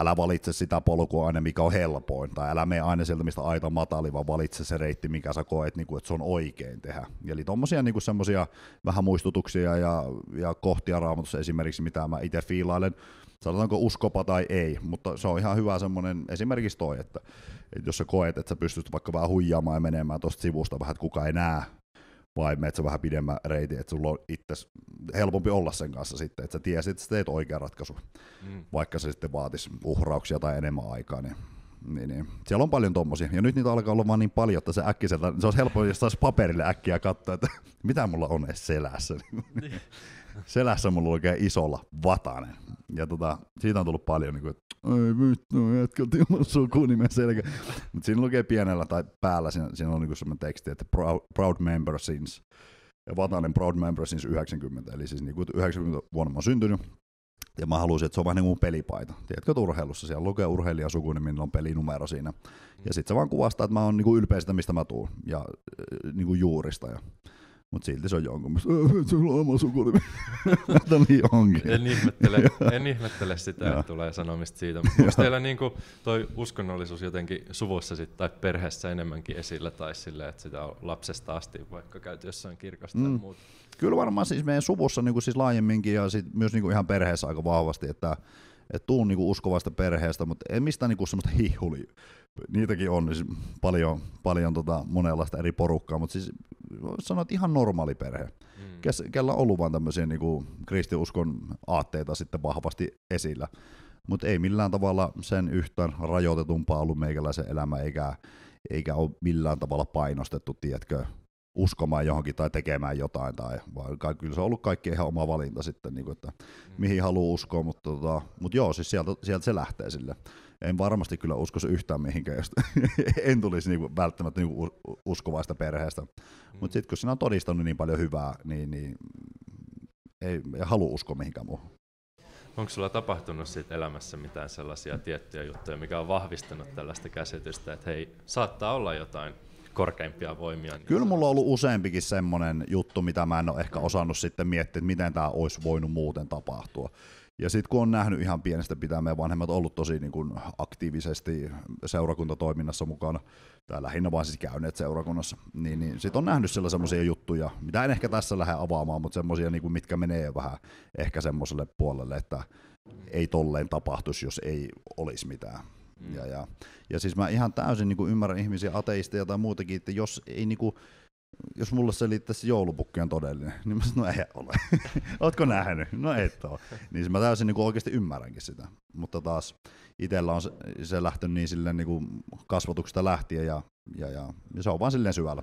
älä valitse sitä polkua aina, mikä on helpoin, tai älä mene aina sieltä, mistä aita matali, vaan valitse se reitti, mikä sä koet, niin kuin, että se on oikein tehdä. Eli tuommoisia niin semmoisia vähän muistutuksia ja, ja kohtia raamatussa esimerkiksi, mitä mä itse fiilailen, sanotaanko uskopa tai ei, mutta se on ihan hyvä semmoinen esimerkiksi toi, että, että jos sä koet, että sä pystyt vaikka vähän huijaamaan ja menemään tuosta sivusta vähän, että kuka ei näe, vai menet sä vähän pidemmän reitin, että sulla on itse helpompi olla sen kanssa sitten, että sä tiesit, että sä teet oikean ratkaisun, mm. vaikka se sitten vaatisi uhrauksia tai enemmän aikaa, niin niin, niin. Siellä on paljon tommosia, ja nyt niitä alkaa olla vaan niin paljon, että se äkkiseltä, se olisi helppo, jos saisi paperille äkkiä katsoa, että mitä mulla on edes selässä. Niin selässä mulla lukee isolla Vatanen. Ja tota, siitä on tullut paljon, niin kuin, että ei vittu, jätkä on sukunimen selkä. Mutta siinä lukee pienellä tai päällä, siinä, siinä on niin semmoinen teksti, että proud, proud member since. Ja Vatanen proud member since 90. Eli siis niin kuin 90 vuonna mä oon syntynyt. Ja mä haluaisin, että se on vähän niin kuin pelipaita. Tiedätkö, että urheilussa siellä lukee urheilija sukunimi, niin on pelinumero siinä. Ja sitten se vaan kuvastaa, että mä oon niin kuin ylpeä sitä, mistä mä tuun. Ja äh, niin kuin juurista. Ja mutta silti se on jonkun mielestä, öö, se on oma sukunimi. Tämä niin onkin. En ihmettele, en ihmettele sitä, että tulee sanomista siitä. Mutta onko teillä niinku toi uskonnollisuus jotenkin suvussa sit, tai perheessä enemmänkin esillä, tai sille, että sitä on lapsesta asti vaikka käyty jossain kirkossa mm. tai muuta? Kyllä varmaan siis meidän suvussa niinku siis laajemminkin ja sit myös niinku ihan perheessä aika vahvasti, että et tuun niinku uskovasta perheestä, mutta ei mistään niinku semmoista hihuli. Niitäkin on niin siis paljon, paljon tota monenlaista eri porukkaa, mutta siis sanoa, että ihan normaali perhe, mm. kes, kellä on ollut vaan tämmöisiä niin kuin kristiuskon aatteita sitten vahvasti esillä. Mutta ei millään tavalla sen yhtään rajoitetumpaa ollut meikäläisen elämä, eikä, eikä ole millään tavalla painostettu, tiedätkö, uskomaan johonkin tai tekemään jotain, tai, vaan kyllä se on ollut kaikki ihan oma valinta sitten, niin kuin, että mm. mihin haluaa uskoa, mutta, tota, mutta joo, siis sieltä, sieltä se lähtee sille. En varmasti kyllä se yhtään mihinkään, jos en tulisi kuin, niinku välttämättä niinku uskovaista perheestä, mm. mutta sitten kun sinä on todistanut niin paljon hyvää, niin, niin ei, ei halua uskoa mihinkään muuhun. Onko sulla tapahtunut sit elämässä mitään sellaisia tiettyjä juttuja, mikä on vahvistanut tällaista käsitystä, että hei, saattaa olla jotain korkeimpia voimia. Niin Kyllä mulla on ollut useampikin semmoinen juttu, mitä mä en ole ehkä osannut sitten miettiä, että miten tämä olisi voinut muuten tapahtua. Ja sitten kun on nähnyt ihan pienestä pitää, meidän vanhemmat ollut tosi niin kuin aktiivisesti seurakuntatoiminnassa mukana, tai lähinnä vaan siis käyneet seurakunnassa, niin, niin sitten on nähnyt siellä semmoisia juttuja, mitä en ehkä tässä lähde avaamaan, mutta semmoisia, niin kuin, mitkä menee vähän ehkä semmoiselle puolelle, että ei tolleen tapahtuisi, jos ei olisi mitään. Mm. Ja, ja, ja siis mä ihan täysin niin kuin ymmärrän ihmisiä, ateisteja tai muutenkin, että jos ei niin kuin, jos mulle selittäisi joulupukki on todellinen, niin mä sanoin, no ei ole. Ootko nähnyt? No et ole. Niin siis mä täysin niin oikeasti ymmärränkin sitä. Mutta taas itsellä on se, se lähtö niin silleen niin kuin kasvatuksesta lähtien ja, ja, ja, ja, se on vaan silleen syvällä.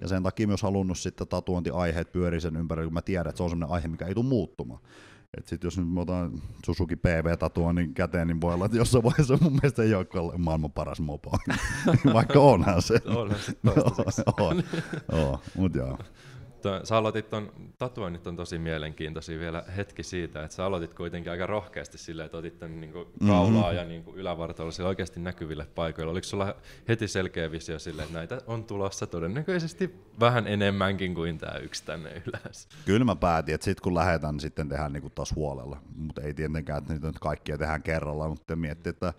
Ja sen takia myös halunnut sitten tatuointiaiheet pyöri sen ympärillä, kun mä tiedän, että se on sellainen aihe, mikä ei tule muuttumaan. Et sit jos nyt mä otan Susuki pv niin käteen, niin voi olla, että jossain vaiheessa mun mielestä ei ole maailman paras mopo. Vaikka onhan se. onhan se on, on, on. Mut joo. Toi, sä aloitit ton, tatuoinnit on tosi mielenkiintoisia vielä hetki siitä, että sä aloitit kuitenkin aika rohkeasti silleen, että otit ton niinku mm-hmm. kaulaa mm-hmm. ja niinku ylävartalo sille oikeasti näkyville paikoille. Oliko sulla heti selkeä visio sille, että näitä on tulossa todennäköisesti vähän enemmänkin kuin tämä yksi tänne ylös? Kyllä mä päätin, että sit kun lähetän, sitten tehdään niinku taas huolella. Mutta ei tietenkään, että niitä nyt kaikkia tehdään kerralla, mutta miettii, että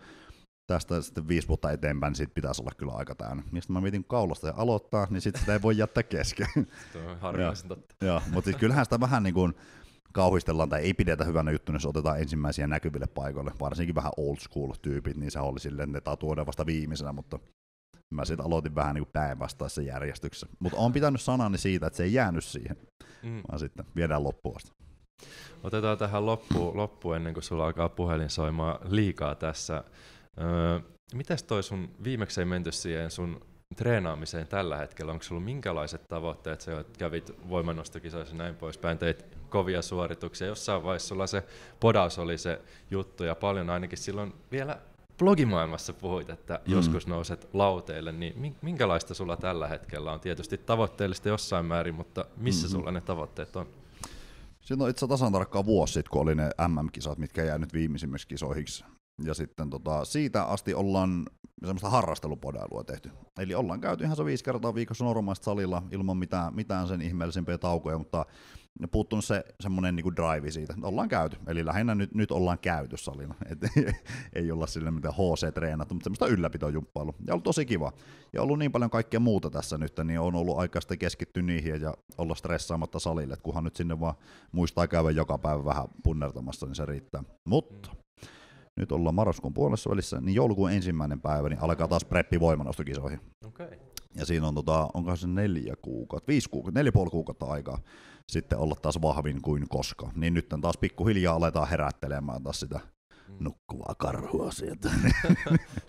tästä sitten viisi vuotta eteenpäin niin siitä pitäisi olla kyllä aika täynnä. Mistä niin mä mietin, kun kaulasta ja aloittaa, niin sitten sitä ei voi jättää kesken. harvinaisen totta. Joo, mutta siis kyllähän sitä vähän niin kuin kauhistellaan tai ei pidetä hyvänä juttuna, niin jos otetaan ensimmäisiä näkyville paikoille. Varsinkin vähän old school tyypit, niin se oli silleen, että tuoda vasta viimeisenä, mutta mä sitten aloitin vähän niin päinvastaisessa järjestyksessä. Mutta on pitänyt sanani siitä, että se ei jäänyt siihen, mm. vaan sitten viedään loppuun asti. Otetaan tähän loppuun, loppu ennen kuin sulla alkaa puhelin soimaan liikaa tässä. Öö, mites toi sun viimeksi menty siihen sun treenaamiseen tällä hetkellä? Onko sulla minkälaiset tavoitteet? Sä kävit voimannostokisoissa ja näin poispäin, teit kovia suorituksia. Jossain vaiheessa sulla se podaus oli se juttu ja paljon ainakin silloin vielä blogimaailmassa puhuit, että mm. joskus nouset lauteille, niin minkälaista sulla tällä hetkellä on? Tietysti tavoitteellista jossain määrin, mutta missä mm-hmm. sulla ne tavoitteet on? Siinä on itse tasan tarkkaan vuosi sitten, kun oli ne MM-kisat, mitkä jäi nyt viimeisimmiksi kisoihiksi ja sitten tota, siitä asti ollaan semmoista harrastelupodailua tehty. Eli ollaan käyty ihan se viisi kertaa viikossa normaalista salilla ilman mitään, mitään sen ihmeellisempiä taukoja, mutta puuttunut se semmoinen niinku drive siitä. Ollaan käyty, eli lähinnä nyt, nyt ollaan käyty salilla. Et, ei olla sille mitään HC-treenattu, mutta semmoista ylläpitojumppailu. Ja ollut tosi kiva. Ja ollut niin paljon kaikkea muuta tässä nyt, niin on ollut aika sitten keskittyä niihin ja olla stressaamatta salille, että kunhan nyt sinne vaan muistaa käydä joka päivä vähän punnertamassa, niin se riittää. Mutta nyt ollaan marraskuun puolessa välissä, niin joulukuun ensimmäinen päivä niin alkaa taas preppi voimanostokisoihin. Okay. Ja siinä on, tota, onkohan se neljä kuukautta, viisi kuukautta, neljä puoli kuukautta aikaa sitten olla taas vahvin kuin koska. Niin nyt taas pikkuhiljaa aletaan herättelemään taas sitä mm. nukkuvaa karhua sieltä.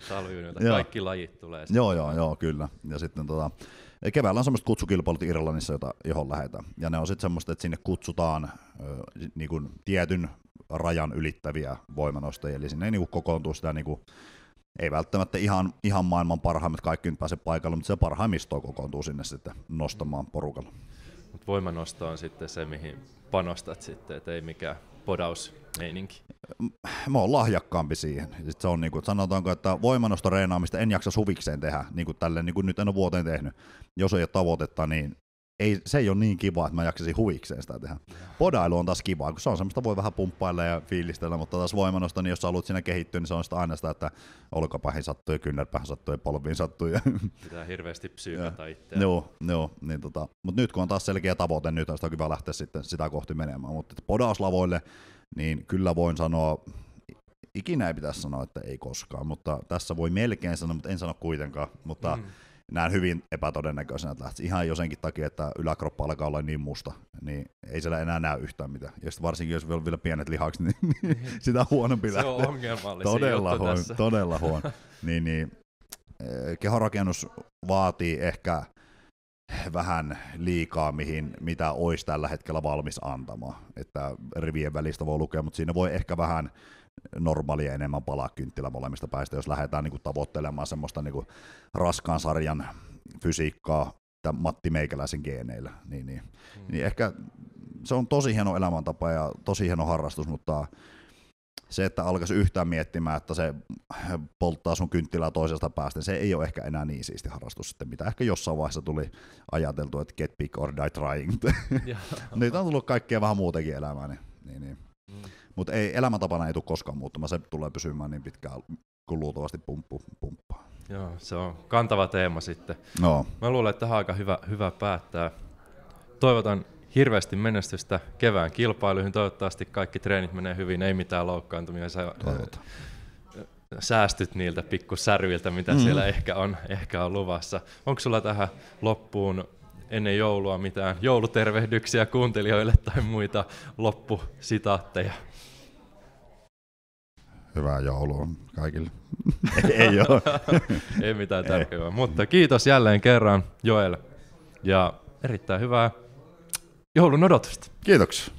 Talviunilta, kaikki lajit tulee. Sitten. Joo, joo, joo, kyllä. Ja sitten tota, keväällä on semmoiset kutsukilpailut Irlannissa, jota, johon lähetään. Ja ne on sitten semmoista, että sinne kutsutaan ö, niin kuin tietyn rajan ylittäviä voimanostajia, eli sinne niin kuin kokoontuu sitä niin kuin, ei välttämättä ihan, ihan maailman parhaimmat, kaikki nyt pääse paikalle, mutta se parhaimmisto kokoontuu sinne sitten nostamaan porukalla. Mut voimanosto on sitten se, mihin panostat sitten, että ei mikään podaus meininki. Mä oon lahjakkaampi siihen. Sitten se on niin kuin, sanotaanko, että voimanosto reenaamista en jaksa suvikseen tehdä, niin kuin tälle, niin kuin nyt en ole vuoteen tehnyt. Jos ei ole tavoitetta, niin ei, se ei ole niin kiva, että mä jaksasin huvikseen sitä tehdä. Podailu on taas kivaa, kun se on semmoista, voi vähän pumppailla ja fiilistellä, mutta taas voimanosta, niin jos sä haluat siinä kehittyä, niin se on sitä aina sitä, että olkapäihin sattuu ja kynnärpähän sattuu ja polviin sattuu. Ja... Pitää hirveästi psyykätä itseään. Joo, joo niin tota. mutta nyt kun on taas selkeä tavoite, nyt on sitä hyvä lähteä sitten sitä kohti menemään. Mutta podauslavoille, niin kyllä voin sanoa, ikinä ei pitäisi sanoa, että ei koskaan, mutta tässä voi melkein sanoa, mutta en sano kuitenkaan. Mutta mm näen hyvin epätodennäköisenä, että lähtisi ihan jo senkin takia, että yläkroppa alkaa olla niin musta, niin ei siellä enää näy yhtään mitään. Ja varsinkin, jos on vielä pienet lihakset, niin, niin sitä huonompi Se lähtenä. on ongelmallinen todella juttu huon, Todella huono. niin, niin, eh, kehorakennus vaatii ehkä vähän liikaa, mihin, mitä olisi tällä hetkellä valmis antamaan. Että rivien välistä voi lukea, mutta siinä voi ehkä vähän normaalia enemmän palaa kynttilä molemmista päistä, jos lähdetään niin kuin tavoittelemaan semmoista niin kuin raskaan sarjan fysiikkaa tämän Matti Meikäläisen geeneillä. Niin, niin. Mm. niin ehkä se on tosi hieno elämäntapa ja tosi hieno harrastus, mutta se, että alkaisi yhtään miettimään, että se polttaa sun kynttilää toisesta päästä, se ei ole ehkä enää niin siisti harrastus sitten, mitä ehkä jossain vaiheessa tuli ajateltu, että get big or die trying. Nyt on tullut kaikkea vähän muutenkin elämään. Niin, niin, niin. Mutta ei, elämäntapana ei tule koskaan muuttumaan, se tulee pysymään niin pitkään kuin luultavasti pumppu, pumppaa. Joo, se on kantava teema sitten. No. Mä luulen, että tähän on aika hyvä, hyvä päättää. Toivotan hirveästi menestystä kevään kilpailuihin. Toivottavasti kaikki treenit menee hyvin, ei mitään loukkaantumia. Sä, Toivotaan. Äh, säästyt niiltä pikkusärviltä, mitä mm. siellä ehkä on, ehkä on luvassa. Onko sulla tähän loppuun ennen joulua mitään joulutervehdyksiä kuuntelijoille tai muita loppusitaatteja? Hyvää joulua kaikille. Ei ole. Ei mitään tärkeää, mutta kiitos jälleen kerran Joel ja erittäin hyvää joulun odotusta. Kiitoksia.